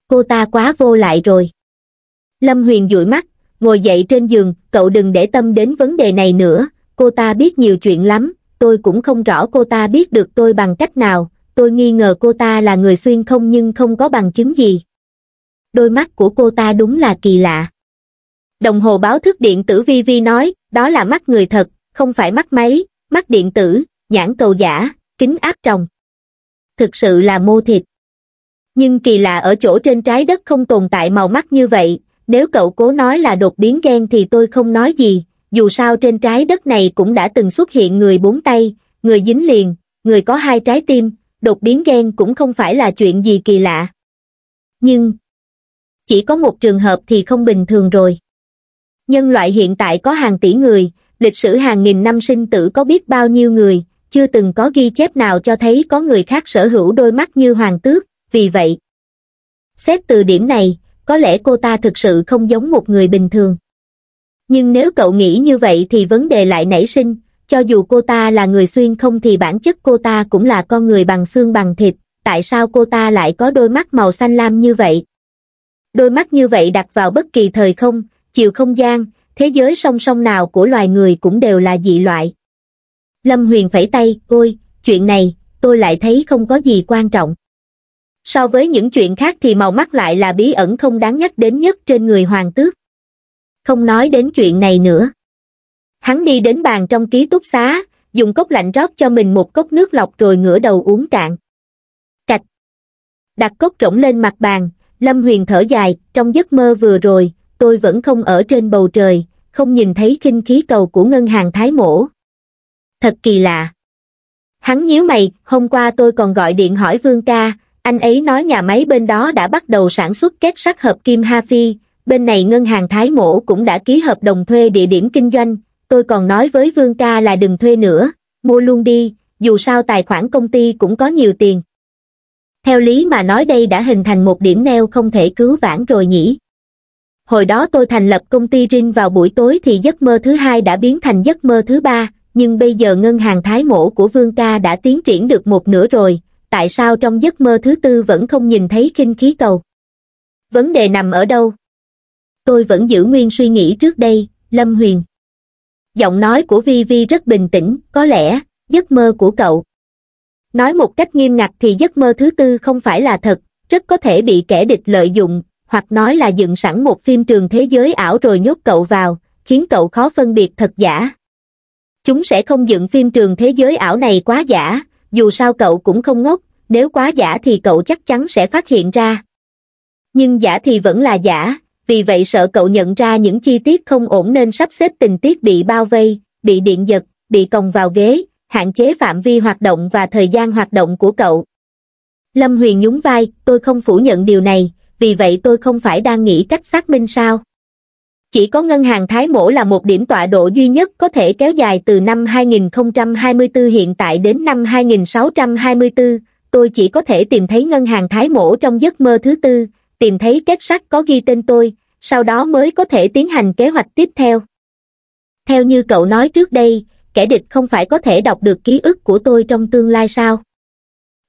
cô ta quá vô lại rồi lâm huyền dụi mắt ngồi dậy trên giường cậu đừng để tâm đến vấn đề này nữa cô ta biết nhiều chuyện lắm tôi cũng không rõ cô ta biết được tôi bằng cách nào tôi nghi ngờ cô ta là người xuyên không nhưng không có bằng chứng gì đôi mắt của cô ta đúng là kỳ lạ Đồng hồ báo thức điện tử vi vi nói, đó là mắt người thật, không phải mắt máy, mắt điện tử, nhãn cầu giả, kính áp tròng. Thực sự là mô thịt. Nhưng kỳ lạ ở chỗ trên trái đất không tồn tại màu mắt như vậy, nếu cậu cố nói là đột biến gen thì tôi không nói gì, dù sao trên trái đất này cũng đã từng xuất hiện người bốn tay, người dính liền, người có hai trái tim, đột biến gen cũng không phải là chuyện gì kỳ lạ. Nhưng, chỉ có một trường hợp thì không bình thường rồi. Nhân loại hiện tại có hàng tỷ người, lịch sử hàng nghìn năm sinh tử có biết bao nhiêu người, chưa từng có ghi chép nào cho thấy có người khác sở hữu đôi mắt như hoàng tước, vì vậy. Xét từ điểm này, có lẽ cô ta thực sự không giống một người bình thường. Nhưng nếu cậu nghĩ như vậy thì vấn đề lại nảy sinh, cho dù cô ta là người xuyên không thì bản chất cô ta cũng là con người bằng xương bằng thịt, tại sao cô ta lại có đôi mắt màu xanh lam như vậy? Đôi mắt như vậy đặt vào bất kỳ thời không, chiều không gian, thế giới song song nào của loài người cũng đều là dị loại. Lâm Huyền phẩy tay, ôi, chuyện này, tôi lại thấy không có gì quan trọng. So với những chuyện khác thì màu mắt lại là bí ẩn không đáng nhắc đến nhất trên người hoàng tước. Không nói đến chuyện này nữa. Hắn đi đến bàn trong ký túc xá, dùng cốc lạnh rót cho mình một cốc nước lọc rồi ngửa đầu uống cạn. Cạch. Đặt cốc rỗng lên mặt bàn, Lâm Huyền thở dài, trong giấc mơ vừa rồi, tôi vẫn không ở trên bầu trời, không nhìn thấy kinh khí cầu của ngân hàng Thái Mổ. Thật kỳ lạ. Hắn nhíu mày, hôm qua tôi còn gọi điện hỏi Vương ca, anh ấy nói nhà máy bên đó đã bắt đầu sản xuất két sắt hợp kim Ha Phi, bên này ngân hàng Thái Mổ cũng đã ký hợp đồng thuê địa điểm kinh doanh, tôi còn nói với Vương ca là đừng thuê nữa, mua luôn đi, dù sao tài khoản công ty cũng có nhiều tiền. Theo lý mà nói đây đã hình thành một điểm neo không thể cứu vãn rồi nhỉ hồi đó tôi thành lập công ty rin vào buổi tối thì giấc mơ thứ hai đã biến thành giấc mơ thứ ba nhưng bây giờ ngân hàng thái mổ của vương ca đã tiến triển được một nửa rồi tại sao trong giấc mơ thứ tư vẫn không nhìn thấy kinh khí cầu vấn đề nằm ở đâu tôi vẫn giữ nguyên suy nghĩ trước đây lâm huyền giọng nói của vi vi rất bình tĩnh có lẽ giấc mơ của cậu nói một cách nghiêm ngặt thì giấc mơ thứ tư không phải là thật rất có thể bị kẻ địch lợi dụng hoặc nói là dựng sẵn một phim trường thế giới ảo rồi nhốt cậu vào, khiến cậu khó phân biệt thật giả. Chúng sẽ không dựng phim trường thế giới ảo này quá giả, dù sao cậu cũng không ngốc, nếu quá giả thì cậu chắc chắn sẽ phát hiện ra. Nhưng giả thì vẫn là giả, vì vậy sợ cậu nhận ra những chi tiết không ổn nên sắp xếp tình tiết bị bao vây, bị điện giật, bị còng vào ghế, hạn chế phạm vi hoạt động và thời gian hoạt động của cậu. Lâm Huyền nhún vai, tôi không phủ nhận điều này, vì vậy tôi không phải đang nghĩ cách xác minh sao. Chỉ có ngân hàng Thái Mổ là một điểm tọa độ duy nhất có thể kéo dài từ năm 2024 hiện tại đến năm 2624, tôi chỉ có thể tìm thấy ngân hàng Thái Mổ trong giấc mơ thứ tư, tìm thấy két sắt có ghi tên tôi, sau đó mới có thể tiến hành kế hoạch tiếp theo. Theo như cậu nói trước đây, kẻ địch không phải có thể đọc được ký ức của tôi trong tương lai sao?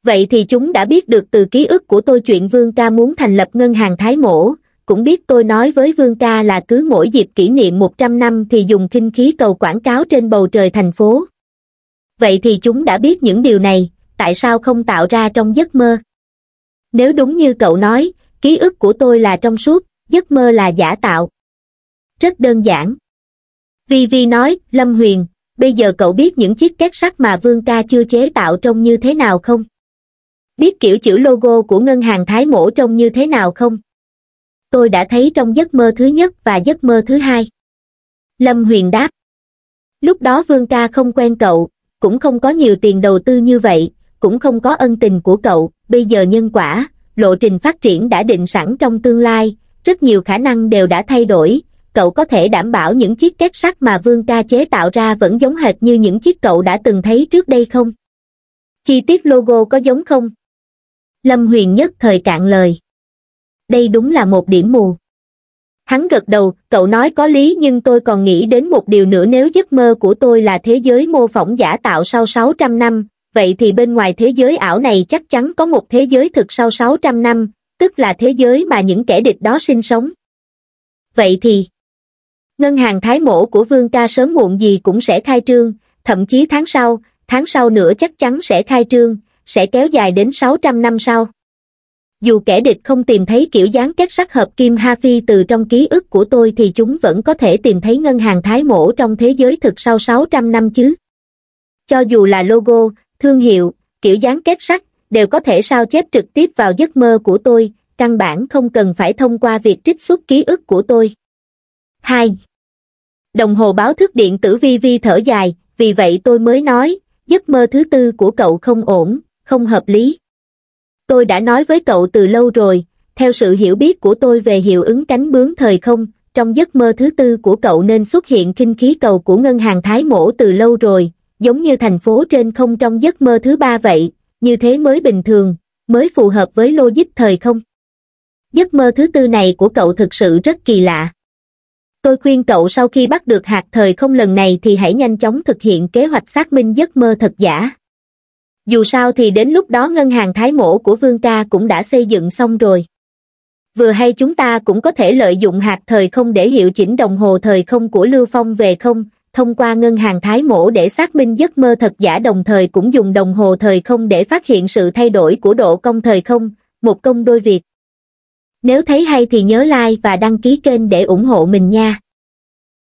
vậy thì chúng đã biết được từ ký ức của tôi chuyện Vương Ca muốn thành lập ngân hàng Thái Mổ, cũng biết tôi nói với Vương Ca là cứ mỗi dịp kỷ niệm 100 năm thì dùng kinh khí cầu quảng cáo trên bầu trời thành phố. Vậy thì chúng đã biết những điều này, tại sao không tạo ra trong giấc mơ? Nếu đúng như cậu nói, ký ức của tôi là trong suốt, giấc mơ là giả tạo. Rất đơn giản. Vi Vi nói, Lâm Huyền, bây giờ cậu biết những chiếc két sắt mà Vương Ca chưa chế tạo trông như thế nào không? biết kiểu chữ logo của ngân hàng thái mổ trông như thế nào không tôi đã thấy trong giấc mơ thứ nhất và giấc mơ thứ hai lâm huyền đáp lúc đó vương ca không quen cậu cũng không có nhiều tiền đầu tư như vậy cũng không có ân tình của cậu bây giờ nhân quả lộ trình phát triển đã định sẵn trong tương lai rất nhiều khả năng đều đã thay đổi cậu có thể đảm bảo những chiếc két sắt mà vương ca chế tạo ra vẫn giống hệt như những chiếc cậu đã từng thấy trước đây không chi tiết logo có giống không lâm huyền nhất thời cạn lời đây đúng là một điểm mù hắn gật đầu cậu nói có lý nhưng tôi còn nghĩ đến một điều nữa nếu giấc mơ của tôi là thế giới mô phỏng giả tạo sau sáu trăm năm vậy thì bên ngoài thế giới ảo này chắc chắn có một thế giới thực sau sáu trăm năm tức là thế giới mà những kẻ địch đó sinh sống vậy thì ngân hàng thái mổ của vương ca sớm muộn gì cũng sẽ khai trương thậm chí tháng sau tháng sau nữa chắc chắn sẽ khai trương sẽ kéo dài đến 600 năm sau. Dù kẻ địch không tìm thấy kiểu dáng két sắt hợp kim Ha Phi từ trong ký ức của tôi thì chúng vẫn có thể tìm thấy ngân hàng Thái Mổ trong thế giới thực sau 600 năm chứ. Cho dù là logo, thương hiệu, kiểu dáng két sắt, đều có thể sao chép trực tiếp vào giấc mơ của tôi, căn bản không cần phải thông qua việc trích xuất ký ức của tôi. 2. Đồng hồ báo thức điện tử vi vi thở dài, vì vậy tôi mới nói, giấc mơ thứ tư của cậu không ổn, không hợp lý. Tôi đã nói với cậu từ lâu rồi, theo sự hiểu biết của tôi về hiệu ứng cánh bướm thời không, trong giấc mơ thứ tư của cậu nên xuất hiện kinh khí cầu của ngân hàng Thái Mổ từ lâu rồi, giống như thành phố trên không trong giấc mơ thứ ba vậy, như thế mới bình thường, mới phù hợp với logic thời không. Giấc mơ thứ tư này của cậu thực sự rất kỳ lạ. Tôi khuyên cậu sau khi bắt được hạt thời không lần này thì hãy nhanh chóng thực hiện kế hoạch xác minh giấc mơ thật giả dù sao thì đến lúc đó ngân hàng thái mổ của Vương Ca cũng đã xây dựng xong rồi. Vừa hay chúng ta cũng có thể lợi dụng hạt thời không để hiệu chỉnh đồng hồ thời không của Lưu Phong về không, thông qua ngân hàng thái mổ để xác minh giấc mơ thật giả đồng thời cũng dùng đồng hồ thời không để phát hiện sự thay đổi của độ công thời không, một công đôi việc. Nếu thấy hay thì nhớ like và đăng ký kênh để ủng hộ mình nha.